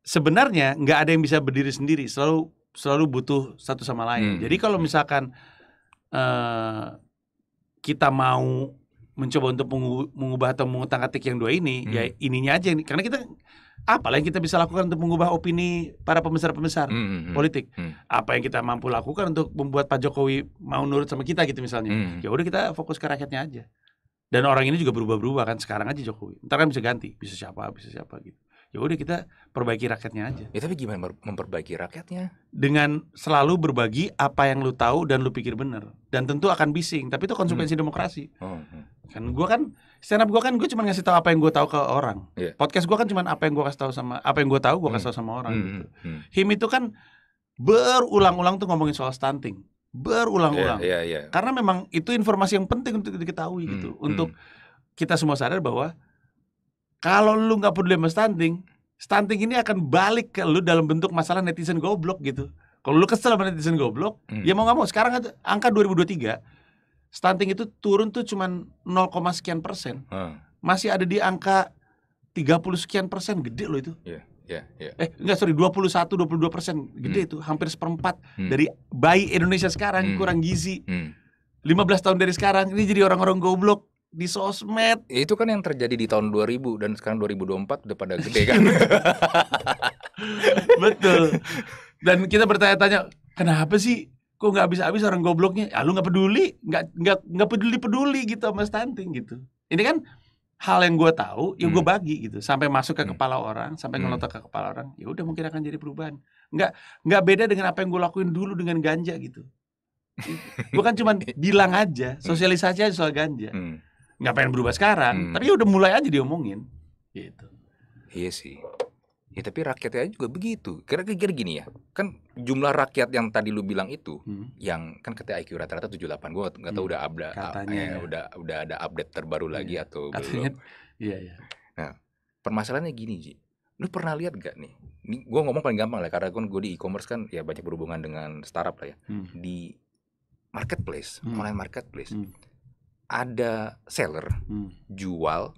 sebenarnya nggak ada yang bisa berdiri sendiri selalu selalu butuh satu sama lain mm -hmm. jadi kalau misalkan uh, kita mau mencoba untuk mengubah atau mengutang atik yang dua ini hmm. ya ininya aja karena kita apa yang kita bisa lakukan untuk mengubah opini para pembesar-pembesar hmm, hmm, hmm, politik hmm. apa yang kita mampu lakukan untuk membuat Pak Jokowi mau nurut sama kita gitu misalnya hmm, hmm. ya udah kita fokus ke rakyatnya aja dan orang ini juga berubah-berubah kan sekarang aja Jokowi ntar kan bisa ganti bisa siapa bisa siapa gitu ya udah kita perbaiki rakyatnya aja. Ya tapi gimana memperbaiki rakyatnya? Dengan selalu berbagi apa yang lu tahu dan lu pikir benar. dan tentu akan bising, tapi itu konsekuensi hmm. demokrasi. Oh, hmm. Kan gua kan stand up gua kan gue cuma ngasih tahu apa yang gue tahu ke orang. Yeah. Podcast gua kan cuma apa yang gua kasih tahu sama apa yang gue tahu gua hmm. kasih tahu sama orang hmm. gitu. Hmm, hmm. Him itu kan berulang-ulang tuh ngomongin soal stunting. Berulang-ulang. Yeah, yeah, yeah. Karena memang itu informasi yang penting untuk diketahui gitu. hmm. gitu. Untuk hmm. kita semua sadar bahwa kalau lu nggak peduli sama stunting, stunting ini akan balik ke lu dalam bentuk masalah netizen goblok gitu. Kalau lu kesel sama netizen goblok, hmm. ya mau nggak mau. Sekarang angka 2023, stunting itu turun tuh cuman 0, sekian persen. Hmm. Masih ada di angka 30 sekian persen, gede lo itu. Yeah. Yeah, yeah. Eh enggak sorry 21 22 persen gede hmm. itu hampir seperempat hmm. dari bayi Indonesia sekarang hmm. kurang gizi hmm. 15 tahun dari sekarang ini jadi orang-orang goblok di sosmed. Ya, itu kan yang terjadi di tahun 2000 dan sekarang 2024 udah pada gede kan. Iya. Betul. Dan kita bertanya-tanya, kenapa sih kok nggak habis-habis orang gobloknya? Ya lu nggak peduli, nggak nggak nggak peduli-peduli gitu sama stunting gitu. Ini kan hal yang gue tahu, ya gue hmm. bagi gitu. Sampai masuk ke hmm. kepala orang, sampai hmm. ngelotak ke kepala orang, ya udah mungkin akan jadi perubahan. Nggak nggak beda dengan apa yang gue lakuin dulu dengan ganja gitu. gue kan cuma bilang aja, sosialisasi aja soal ganja. Hmm nggak pengen berubah sekarang, hmm. tapi udah mulai aja diomongin. Gitu. Iya sih. Ya tapi rakyatnya juga begitu. Kira-kira gini ya, kan jumlah rakyat yang tadi lu bilang itu, hmm. yang kan kata IQ rata-rata 78, gue nggak tahu hmm. udah abda, Katanya, eh, ya. udah udah ada update terbaru iya, lagi atau Katanya, belum. Iya iya. Nah, permasalahannya gini Ji, lu pernah lihat gak nih? Ini gue ngomong paling gampang lah, karena kan gue di e-commerce kan ya banyak berhubungan dengan startup lah ya, hmm. di marketplace, hmm. online marketplace. Hmm ada seller hmm. jual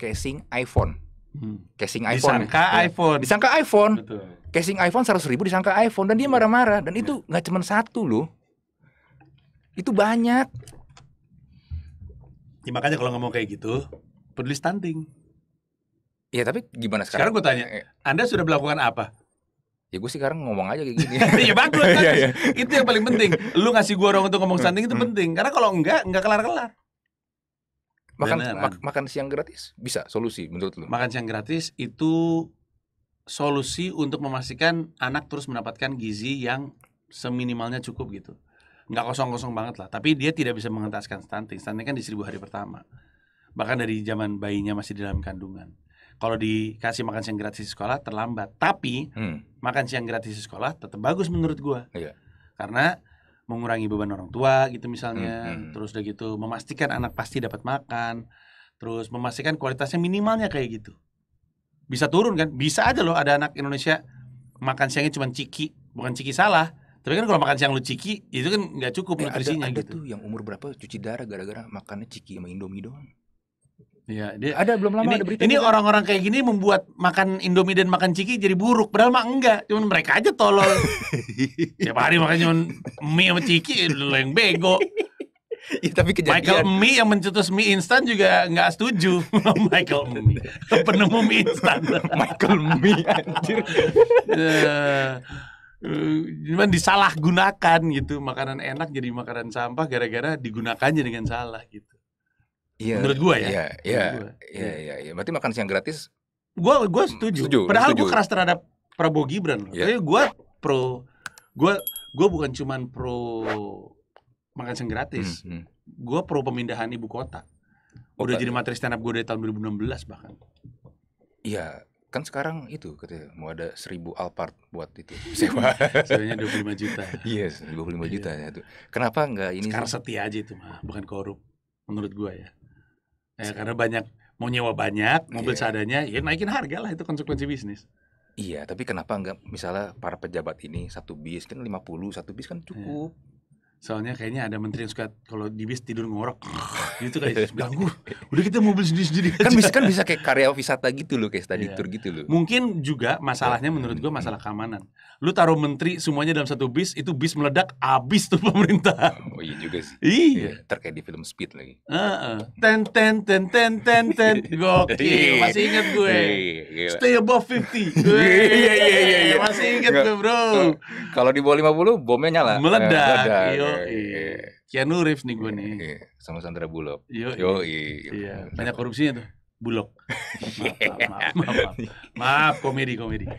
casing iPhone. Hmm. Casing iPhone. Disangka ya. iPhone. Disangka iPhone. Betul. Casing iPhone seratus ribu disangka iPhone dan dia iya. marah-marah dan itu iya. nggak cuma satu loh. Itu banyak. Ya makanya kalau ngomong kayak gitu, peduli stunting. Iya tapi gimana sekarang? Sekarang gue tanya, eh. Anda sudah melakukan apa? Ya gue sih sekarang ngomong aja kayak gini. ya bagus, ya. Itu yang paling penting. Lu ngasih gue orang untuk ngomong stunting itu hmm. penting. Karena kalau enggak, enggak kelar-kelar makan mak makan siang gratis bisa solusi menurut lu makan siang gratis itu solusi untuk memastikan anak terus mendapatkan gizi yang seminimalnya cukup gitu nggak kosong kosong banget lah tapi dia tidak bisa mengentaskan stunting stunting kan di seribu hari pertama bahkan dari zaman bayinya masih di dalam kandungan kalau dikasih makan siang gratis di sekolah terlambat tapi hmm. makan siang gratis di sekolah tetap bagus menurut gua iya. karena mengurangi beban orang tua gitu misalnya hmm, hmm, hmm. terus udah gitu memastikan anak pasti dapat makan terus memastikan kualitasnya minimalnya kayak gitu bisa turun kan bisa aja loh ada anak Indonesia makan siangnya cuma ciki bukan ciki salah tapi kan kalau makan siang lu ciki itu kan nggak cukup eh, nutrisinya ada, ada gitu. tuh yang umur berapa cuci darah gara-gara makannya ciki sama indomie doang Iya, dia ada belum lama ini, ada berita. Ini orang-orang kayak gini membuat makan Indomie dan makan ciki jadi buruk. Padahal mah enggak, cuman mereka aja tolol. Tiap hari makan cuman mie sama ciki lu yang bego. ya, tapi kejadian. Michael Mie yang mencetus mie instan juga nggak setuju. Michael Mie, penemu mie instan. Michael Mie anjir. Uh, disalahgunakan gitu makanan enak jadi makanan sampah gara-gara digunakannya dengan salah gitu Iya. Menurut gua ya. Iya, iya, iya. Iya, iya, iya. Berarti makan siang gratis. Gua gua hmm, setuju. setuju Padahal gue keras terhadap Prabowo Gibran. Yeah. Iya. Tapi gua pro gue, gue bukan cuman pro makan siang gratis. Hmm, hmm. Gua pro pemindahan ibu kota. Oh, Udah jadi materi stand up gue dari tahun 2016 bahkan. Iya, kan sekarang itu katanya mau ada seribu alpart buat itu sewa sewanya dua puluh lima juta yes iya, dua lima juta ya itu kenapa enggak ini sekarang setia aja itu mah bukan korup menurut gua ya Ya, karena banyak mau nyewa banyak, mobil yeah. seadanya, ya naikin harga lah itu konsekuensi bisnis. Iya, tapi kenapa enggak misalnya para pejabat ini satu bis kan 50, satu bis kan iya. cukup. Yeah soalnya kayaknya ada menteri yang suka kalau di bis tidur ngorok gitu kayak ganggu uh, udah kita mobil sendiri sendiri kan bisa kan bisa kayak karya wisata gitu loh kayak tadi iya. yeah. tour gitu loh mungkin juga masalahnya iya. menurut gua masalah keamanan lu taruh menteri semuanya dalam satu bis itu bis meledak abis tuh pemerintah oh iya juga sih iya, iya terkait di film speed lagi uh -uh. ten ten ten ten ten ten gokil masih ingat gue stay above 50 iya iya iya masih ingat gue bro kalau di bawah 50 bomnya nyala meledak, meledak. Keanu Reeves nih gue iya, nih. Iya. Sama Sandra Bullock. Yo, yo, iya. iya banyak korupsinya tuh. Bullock. maaf, maaf, maaf, maaf, maaf, komedi, komedi.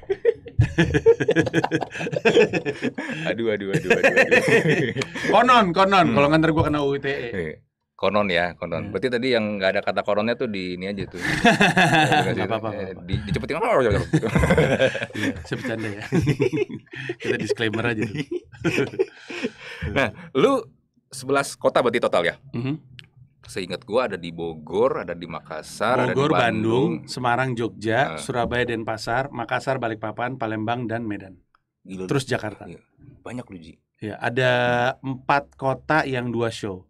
aduh, aduh, aduh, aduh, aduh. konon, konon. Hmm. Kalau nganter gue kena UITE. Konon ya, konon. Hmm. Berarti tadi yang nggak ada kata kononnya tuh di ini aja tuh. Gak apa-apa. Di, dicepetin. Saya bercanda ya. Kita disclaimer aja tuh. Iya. nah, lu 11 kota berarti total ya? Mm -hmm. Seingat gua ada di Bogor, ada di Makassar, Bogor, ada di Bandung, Bandung Semarang, Jogja, uh. Surabaya, Denpasar, Makassar, Balikpapan, Palembang dan Medan. Gila, Terus Jakarta. Iya. Banyak lu Ji. Ya, ada empat kota yang dua show.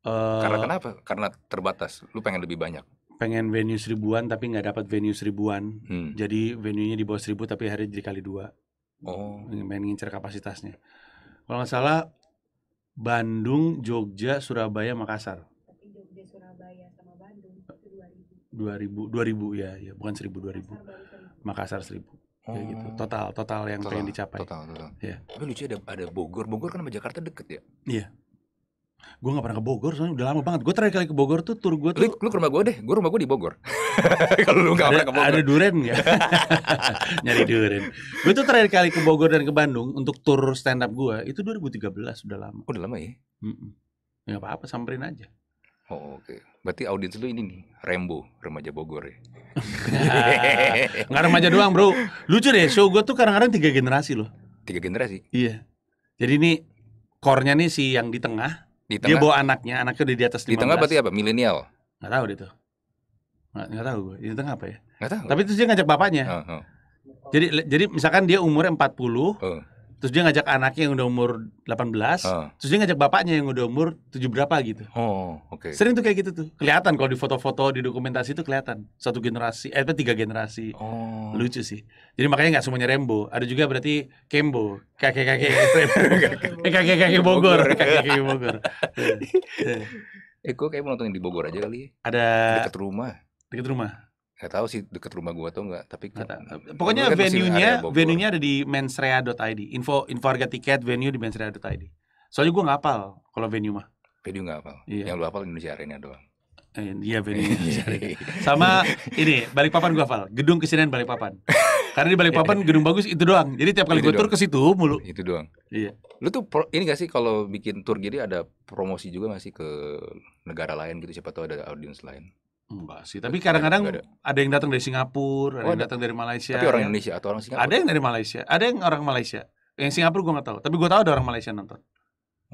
Uh, Karena kenapa? Karena terbatas. Lu pengen lebih banyak. Pengen venue seribuan tapi nggak dapat venue seribuan. Hmm. Jadi venue-nya di bawah seribu tapi hari jadi kali dua. Oh. Pengen ngincer kapasitasnya. Kalau nggak salah Bandung, Jogja, Surabaya, Makassar. Tapi Jogja, Surabaya sama Bandung itu 2000. 2000, 2000 ya, ya bukan 1000, 2000. Makassar 1000. Oh. Ya ah. gitu. Total, total yang total, pengen dicapai. Total, total. Ya. Tapi lucu ada ada Bogor. Bogor kan sama Jakarta deket ya? Iya. Gue gak pernah ke Bogor soalnya udah lama banget. Gue terakhir kali ke Bogor tuh tur gue tuh. Lu, lu ke rumah gue deh. Gue rumah gue di Bogor. Kalau lu gak ada, pernah ke Bogor. Ada duren gak? Nyari duren. Gue tuh terakhir kali ke Bogor dan ke Bandung untuk tur stand up gue itu 2013 udah lama. Oh, udah lama ya? Mm -mm. Ya apa-apa samperin aja. Oh, Oke, okay. berarti audiens lu ini nih Rembo remaja Bogor ya? gak remaja doang bro. Lucu deh, show gue tuh kadang-kadang tiga generasi loh. Tiga generasi? Iya. Jadi ini core-nya nih si yang di tengah, di tengah, dia bawa anaknya, anaknya udah di atas 15. Di tengah berarti apa? Milenial. nggak tahu dia tuh. gak tahu gue. Di tengah apa ya? nggak tahu. Tapi terus dia ngajak bapaknya. Uh, uh. Jadi jadi misalkan dia umurnya 40. puluh oh. Terus dia ngajak anaknya yang udah umur 18, uh. Ah. terus dia ngajak bapaknya yang udah umur 7 berapa gitu. Oh, oke. Okay. Sering tuh kayak gitu tuh. Kelihatan kalau di foto-foto, di dokumentasi itu kelihatan. Satu generasi, eh tiga generasi. Oh. Lucu sih. Jadi makanya nggak semuanya Rembo. Ada juga berarti Kembo, kakek-kakek ya. eh, kakek-kakek Bogor, kakek-kakek Bogor. eh, gue kayak mau nonton di Bogor aja kali ya. Ada dekat rumah. Dekat rumah gak tau sih deket rumah gua atau enggak tapi kan, pokoknya kan venue-nya venue-nya ada di mensrea.id info info harga tiket venue di mensrea.id soalnya gua ngapal hafal kalau venue mah venue ngapal hafal iya. yang lu hafal Indonesia Arena doang eh, iya venue Indonesia Arena sama ini balik papan gua hafal gedung kesenian balik papan karena di balik papan gedung bagus itu doang jadi tiap kali itu gua tur ke situ mulu itu doang iya lu tuh ini gak sih kalau bikin tur jadi ada promosi juga masih ke negara lain gitu siapa tahu ada audiens lain Enggak sih, tapi kadang-kadang ada. yang datang dari Singapura, ada oh, yang datang dari Malaysia. Tapi orang Indonesia atau orang Singapura? Ada yang dari Malaysia, ada yang orang Malaysia. Yang Singapura gue gak tahu, tapi gue tahu ada orang Malaysia nonton.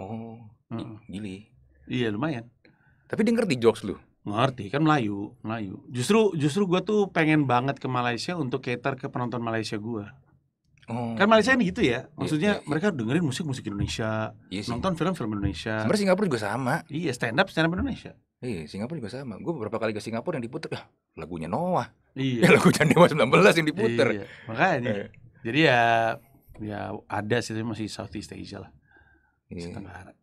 Oh, hmm. gili. Iya lumayan. Tapi dia ngerti jokes lu? Ngerti, kan Melayu, Melayu. Justru justru gue tuh pengen banget ke Malaysia untuk cater ke penonton Malaysia gue. Oh. Kan Malaysia ini kan gitu ya. Iya, maksudnya iya, iya. mereka dengerin musik-musik Indonesia, iya nonton film-film Indonesia. Sebenarnya Singapura juga sama. Iya, stand up stand up Indonesia. Iya, Singapura juga sama. Gue beberapa kali ke Singapura yang diputer, ya lagunya Noah. Iya. Ya, lagunya Dewa 19 yang diputer. Iya. Makanya. Eh. Jadi ya ya ada sih masih Southeast Asia lah. Iya. Setengah Arab.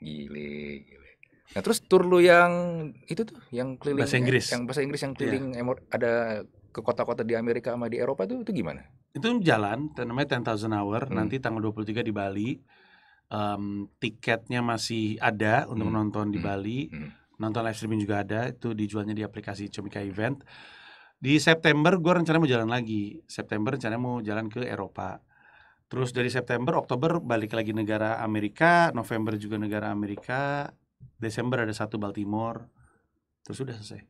Gile, gile. Nah, terus tur lu yang itu tuh yang keliling bahasa Inggris. Yang bahasa Inggris yang iya. keliling emor, ada ke kota-kota di Amerika sama di Eropa tuh itu gimana? Itu jalan namanya 10,000 hour hmm. nanti tanggal 23 di Bali. Um, tiketnya masih ada untuk hmm. nonton di hmm. Bali. Hmm nonton live streaming juga ada itu dijualnya di aplikasi Comika Event di September gue rencana mau jalan lagi September rencana mau jalan ke Eropa terus dari September Oktober balik lagi negara Amerika November juga negara Amerika Desember ada satu Baltimore terus sudah selesai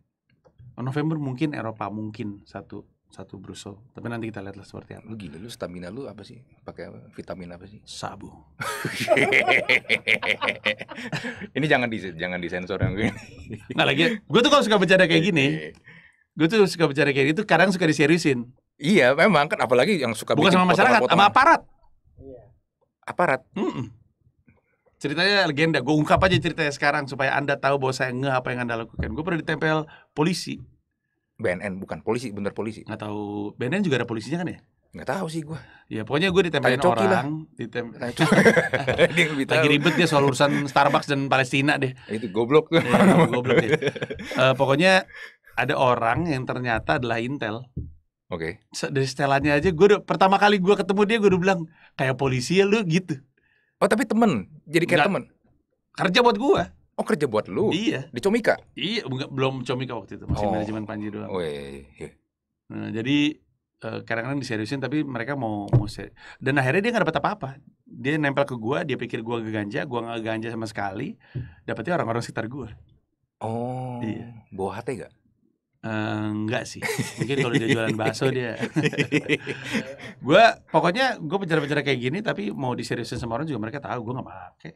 oh, November mungkin Eropa mungkin satu satu bruso tapi nanti kita lihatlah seperti apa lu gila lu stamina lu apa sih pakai vitamin apa sih sabu ini jangan di jangan disensor yang gini nah lagi gue tuh kalau suka bercanda kayak gini gue tuh suka bercanda kayak gitu kadang suka diseriusin iya memang kan apalagi yang suka bukan sama masyarakat sama aparat iya. aparat mm -mm. ceritanya legenda gue ungkap aja ceritanya sekarang supaya anda tahu bahwa saya nge apa yang anda lakukan gue pernah ditempel polisi BNN bukan polisi, bener polisi. Nggak tahu BNN juga ada polisinya kan ya? Nggak tahu sih gue. Ya pokoknya gue ditempelin orang. Lah. Ditem Lagi ribet dia soal urusan Starbucks dan Palestina deh. Itu goblok. ya, goblok deh. Uh, pokoknya ada orang yang ternyata adalah Intel. Oke. Okay. Dari setelannya aja, gue pertama kali gue ketemu dia gue udah bilang kayak polisi ya lu gitu. Oh tapi temen, jadi kayak Nggak, temen. Kerja buat gue. Oh kerja buat lu? Iya. Di Comika? Iya, belum Comika waktu itu, masih oh. manajemen Panji doang. Oh, iya, iya, iya. Nah, jadi eh, kadang-kadang uh, diseriusin tapi mereka mau mau ser- dan akhirnya dia nggak dapat apa-apa. Dia nempel ke gua, dia pikir gua ganja, gua nggak ganja sama sekali. Dapatnya orang-orang sekitar gua. Oh. Iya. Bawa hati gak? Uh, enggak eh, sih mungkin kalau dia jualan bakso dia Gua pokoknya gua penjara-penjara kayak gini tapi mau diseriusin sama orang juga mereka tahu gua nggak pakai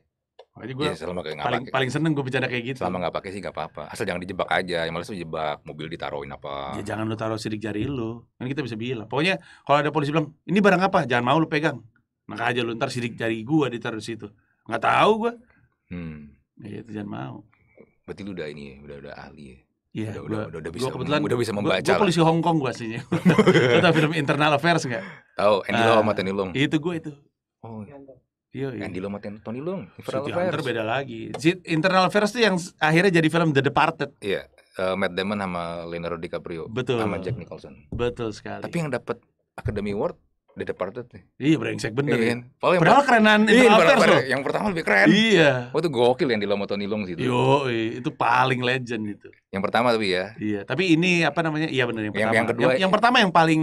jadi gue ya, selama kayak paling, paling seneng gue bicara kayak gitu. Selama nggak pakai sih nggak apa-apa. Asal jangan dijebak aja. Yang males tuh jebak mobil ditaruhin apa. Ya jangan lu taruh sidik jari lu. Kan kita bisa bilang. Pokoknya kalau ada polisi bilang, "Ini barang apa? Jangan mau lu pegang." Maka aja lu ntar sidik jari gua ditaruh di situ. Nggak tahu gue. Hmm. Ya, itu jangan mau. Berarti lu udah ini ya, udah udah ahli ya. Iya, udah, gua, udah, udah, bisa, gua kebetulan udah bisa membaca. Gue polisi Hong Kong gue aslinya. Tahu film Internal Affairs gak Tahu, Andy Lau sama ah, Tony Itu gue itu. Oh. Iya. Iya, iya. Andy Lum atau Tony Lum. City Hunter beda lagi. Internal Affairs tuh yang akhirnya jadi film The Departed. Iya. Uh, Matt Damon sama Leonardo DiCaprio. Betul. Sama Jack Nicholson. Betul sekali. Tapi yang dapat Academy Award The Departed nih. Iya brengsek bener. Iya, ya. kan? Paling Padahal pertama, kerenan iya, After loh. Yang pertama lebih keren. Iya. Oh itu gokil yang di Lomo Tony Long situ. Yo, itu paling legend itu. Yang pertama tapi ya. Iya, tapi ini apa namanya? Iya bener yang pertama. Yang, kedua yang, yang pertama yang paling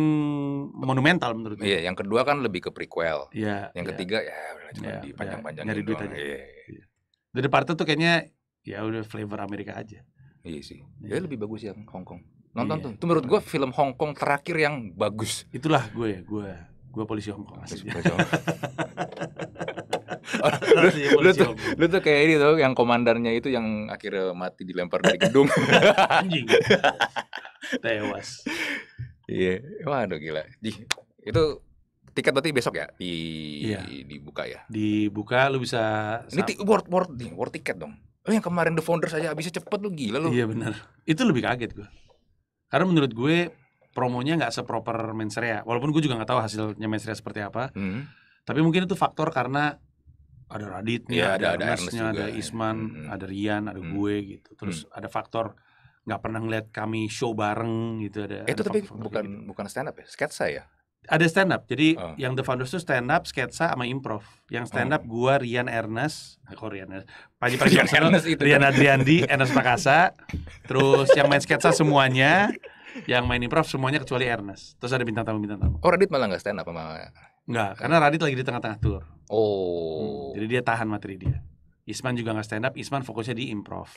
monumental menurut gue. Iya, yang kedua kan lebih ke prequel. Iya. Yang iya. ketiga ya cuma iya, dipanjang-panjang nyari gitu. duit aja. Iya. iya. The Departed tuh kayaknya ya udah flavor Amerika aja. Iya sih. Ya iya. Ya lebih bagus yang Hong Kong. Nonton iya. tuh. Itu menurut gua film Hong Kong terakhir yang bagus. Itulah gue ya, gue Gue polisi Hongkong. Polisi, lu, lu, tuh, lu tuh kayak ini tuh yang komandannya itu yang akhirnya mati dilempar dari gedung. Anjing. Tewas. Iya. Yeah. Waduh gila. Di, itu tiket berarti besok ya di iya. dibuka ya. Dibuka lu bisa Ini ti- word word nih, word tiket dong. Lu yang kemarin The founder aja habisnya cepet lu gila lu. Iya benar. Itu lebih kaget gue. Karena menurut gue promonya nggak seproper mensrea walaupun gue juga nggak tahu hasilnya mensrea seperti apa hmm. tapi mungkin itu faktor karena ada Radit ya, iya, ada ada, Ernest juga, ada ya. Isman, hmm. ada Rian, ada hmm. gue gitu. Terus hmm. ada faktor nggak pernah ngeliat kami show bareng gitu ada. Itu ada tapi faktor bukan gitu. bukan stand up ya, sketsa ya. Ada stand up. Jadi oh. yang The Founders itu stand up, sketsa sama improv. Yang stand up oh. gua Rian Ernest, aku eh, Rian Ernest Panji Rian Ernest itu Rian Adriandi, Ernest Prakasa. Terus yang main sketsa semuanya yang main improv semuanya kecuali Ernest. Terus ada bintang tamu bintang tamu. Oh Radit malah nggak stand up sama? Nggak, karena Radit lagi di tengah-tengah tour. Oh. Hmm, jadi dia tahan materi dia. Isman juga nggak stand up. Isman fokusnya di improv.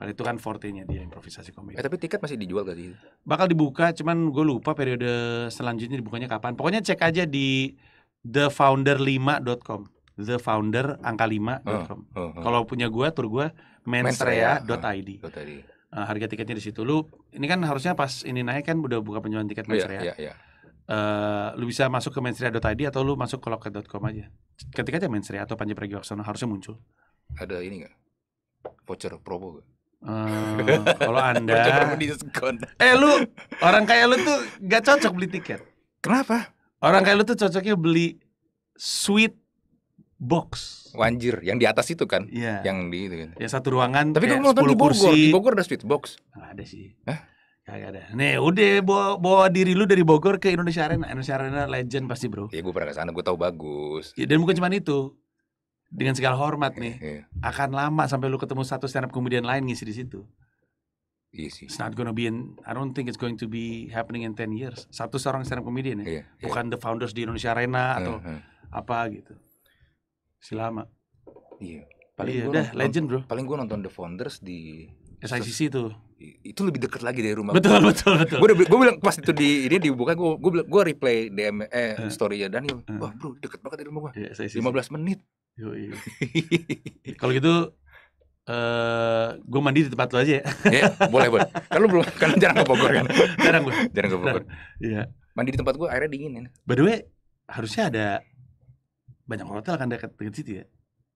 Karena itu kan forte-nya dia improvisasi komedi. Eh, tapi tiket masih dijual gak sih? Bakal dibuka, cuman gue lupa periode selanjutnya dibukanya kapan. Pokoknya cek aja di thefounder5.com. The founder angka 5.com. Uh, uh, uh. Kalau punya gue, tur gue menstrea.id. Uh, uh, uh, harga tiketnya di situ. Lu ini kan harusnya pas ini naik kan udah buka penjualan tiket oh, Mansria. Iya, iya, iya. Uh, lu bisa masuk ke mansria.id atau lu masuk ke loket.com aja. Ketika aja Mansria atau Panji Pragiwaksono harusnya muncul. Ada ini enggak? Voucher promo gak? Uh, eh, kalau anda Eh lu Orang kayak lu tuh gak cocok beli tiket Kenapa? Orang kayak lu tuh cocoknya beli suite box. Wanjir, yang di atas itu kan? Iya. Yang di itu kan. Ya satu ruangan. Tapi kalau nonton di Bogor, kursi. di Bogor ada speed box. Nggak ada sih. Hah? Gak ada. Nih, udah bawa, bawa diri lu dari Bogor ke Indonesia Arena. Indonesia Arena legend pasti, Bro. Iya, gue pernah ke sana, gue tau bagus. Ya, dan bukan cuma itu. Dengan segala hormat nih, yeah, iya. akan lama sampai lu ketemu satu stand up comedian lain ngisi di situ. Iya sih. It's not gonna be in, I don't think it's going to be happening in 10 years. Satu seorang stand up comedian ya. Yeah, yeah. Bukan the founders di Indonesia Arena atau uh, apa gitu. Si lama. Iya. Paling iya, gua udah nonton, legend, Bro. Paling gue nonton The Founders di SICC itu. Itu lebih dekat lagi dari rumah. Betul, betul, betul. Gue bilang pas itu di ini dibuka gue gue gue replay DM eh uh, story ya Daniel. Uh, Wah, Bro, deket banget dari rumah gue. Iya, Lima belas menit. Yo, iya. Kalau gitu Uh, eh, gue mandi di tempat lo aja ya. yeah, boleh boleh. Kalau belum, kan jarang ke Bogor kan. Jarang gue. Jarang ke Bogor. Iya. Mandi di tempat gue airnya dingin ya. By the way, harusnya ada banyak hotel kan dekat dekat situ ya.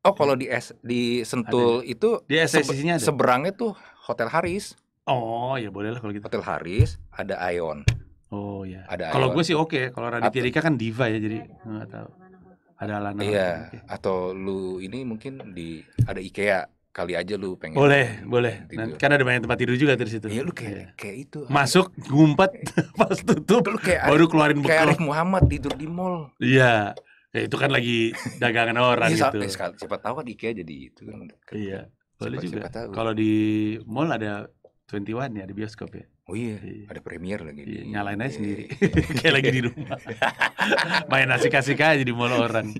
Oh, kalau di S, di Sentul ada. Ya? itu di SSC-nya ada. Seberangnya tuh Hotel Haris. Oh, ya boleh lah kalau gitu. Hotel Haris, ada Ion. Oh ya. Ada kalau gue sih oke, okay. kalau Raditya Dika kan diva ya jadi nggak tahu. Ada Alana. Iya, okay. atau lu ini mungkin di ada IKEA kali aja lu pengen boleh boleh tidur. kan ada banyak tempat tidur juga dari situ iya lu kayak iya. kayak itu ah. masuk ngumpet pas tutup lu kayak baru keluarin buku kayak Arif Muhammad tidur di mall iya Ya, itu kan lagi dagangan orang ya, gitu. Ya, siapa tahu kan IKEA jadi itu kan. kan. Iya. Boleh siapa, juga. Kalau di mall ada 21 ya, di bioskop ya. Oh iya, iya. ada premier lagi. Iya, nyalain aja iya. sendiri. Kayak lagi di rumah. Main asik-asik aja di mall orang.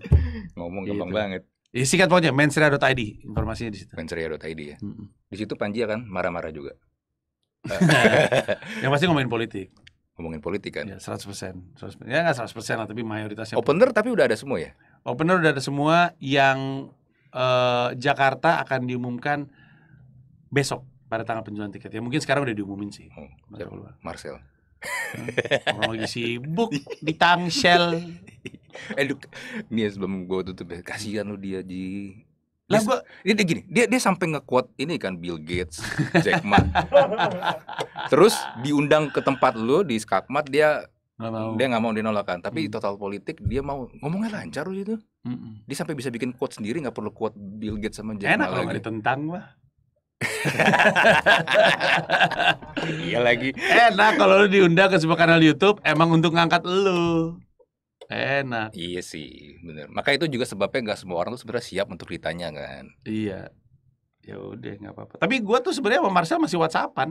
Ngomong iya, gampang gitu. banget. Ya, sikat pokoknya menseria.id informasinya di situ. menseria.id ya. Mm -hmm. Di situ Panji akan marah-marah juga. yang pasti ngomongin politik ngomongin politik kan? Ya, 100%. persen. Ya nggak 100% lah, tapi mayoritasnya. Opener tapi udah ada semua ya? Opener udah ada semua yang eh, Jakarta akan diumumkan besok pada tanggal penjualan tiket. Ya mungkin sekarang udah diumumin sih. Oh, Marcel. Hmm, orang lagi sibuk di tangsel. eh, nih sebelum gue tutup ya, kasihan lu dia Ji. Lah gua dia, dia gini, dia dia sampai nge-quote ini kan Bill Gates, Jack Ma. Terus diundang ke tempat lu di Skakmat dia Gak mau. Dia nggak mau dinolakan, tapi hmm. total politik dia mau ngomongnya lancar gitu. Hmm. Dia sampai bisa bikin quote sendiri nggak perlu quote Bill Gates sama Jack Enak kalau nggak ditentang mah. iya lagi. Enak kalau lu diundang ke sebuah kanal YouTube emang untuk ngangkat lu. Enak. Iya sih, bener. Maka itu juga sebabnya nggak semua orang tuh sebenarnya siap untuk ditanya kan. Iya. Ya udah nggak apa-apa. Tapi gue tuh sebenarnya sama Marcel masih WhatsAppan.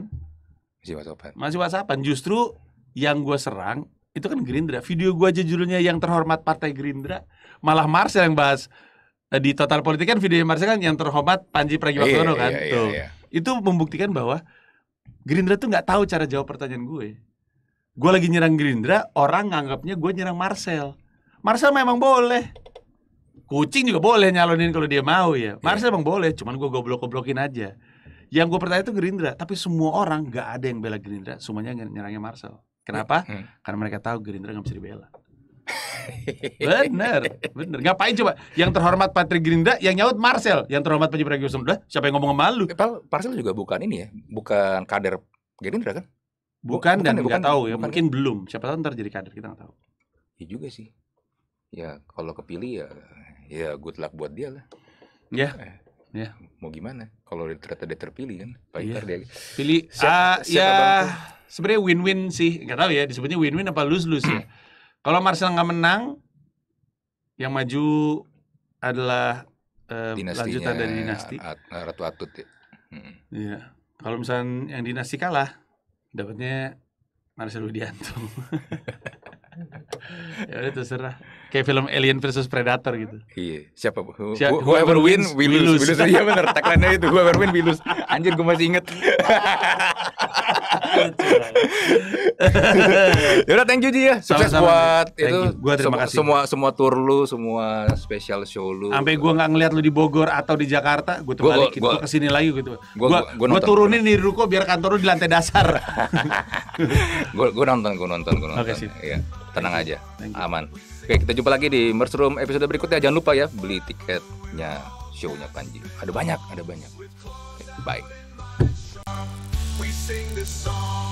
Masih WhatsAppan. Masih WhatsAppan. Justru yang gue serang itu kan Gerindra. Video gue aja judulnya yang terhormat Partai Gerindra. Malah Marcel yang bahas eh, di total politik kan video Marcel kan yang terhormat Panji Pragiwaksono iya, kan. Iya, iya, tuh. Iya. Itu membuktikan bahwa Gerindra tuh nggak tahu cara jawab pertanyaan gue gue lagi nyerang Gerindra, orang nganggapnya gue nyerang Marcel. Marcel memang boleh. Kucing juga boleh nyalonin kalau dia mau ya. Iya. Marcel yeah. emang boleh, cuman gue goblok-goblokin aja. Yang gue pertanyaan itu Gerindra, tapi semua orang gak ada yang bela Gerindra, semuanya nyerangnya Marcel. Kenapa? Hmm. Karena mereka tahu Gerindra gak bisa dibela. bener, bener. Ngapain coba? Yang terhormat Patrick Gerindra, yang nyaut Marcel, yang terhormat Panji Pragiwaksono. siapa yang ngomong sama lu? Eh, Marcel juga bukan ini ya, bukan kader Gerindra kan? Bukan, bukan dan ya, nggak tahu ya, bukan, mungkin ya. belum. Siapa tahu ntar jadi kader kita nggak tahu. Iya juga sih. Ya kalau kepilih ya, ya good luck buat dia lah. Ya. Yeah. Ya. Yeah. Mau gimana? Kalau ternyata dia terpilih kan, paling yeah. dia pilih. Siap, uh, ah, siap ya sebenarnya win-win sih, nggak tahu ya disebutnya win-win apa lose-lose ya. Kalau Marcel nggak menang, yang maju adalah uh, lanjutan dari dinasti. Ratu Atut ya. Hmm. Iya. Kalau misalnya yang dinasti kalah, dapatnya Marcel Widianto ya udah terserah kayak film Alien versus Predator gitu iya siapa who, siapa, whoever, whoever wins, wins we lose, iya benar tagline itu whoever wins we lose anjir gue masih inget Gitu. ya udah thank you Ji ya. Sukses Sama -sama, buat thank itu. You. Gua terima kasih. Semua semua tour lu, semua special show lu. Sampai gua nggak ngeliat lu di Bogor atau di Jakarta, gua terbalik gitu gua, gua kesini lagi gitu. Gua gua, gua, gua turunin di ruko biar kantor lu di lantai dasar. gua gua nonton, gua nonton, gua nonton. okay, sih. Iya, tenang aja. Aman. Oke, kita jumpa lagi di Merch episode berikutnya. Jangan lupa ya beli tiketnya shownya Panji. Ada banyak, ada banyak. Bye. We sing this song.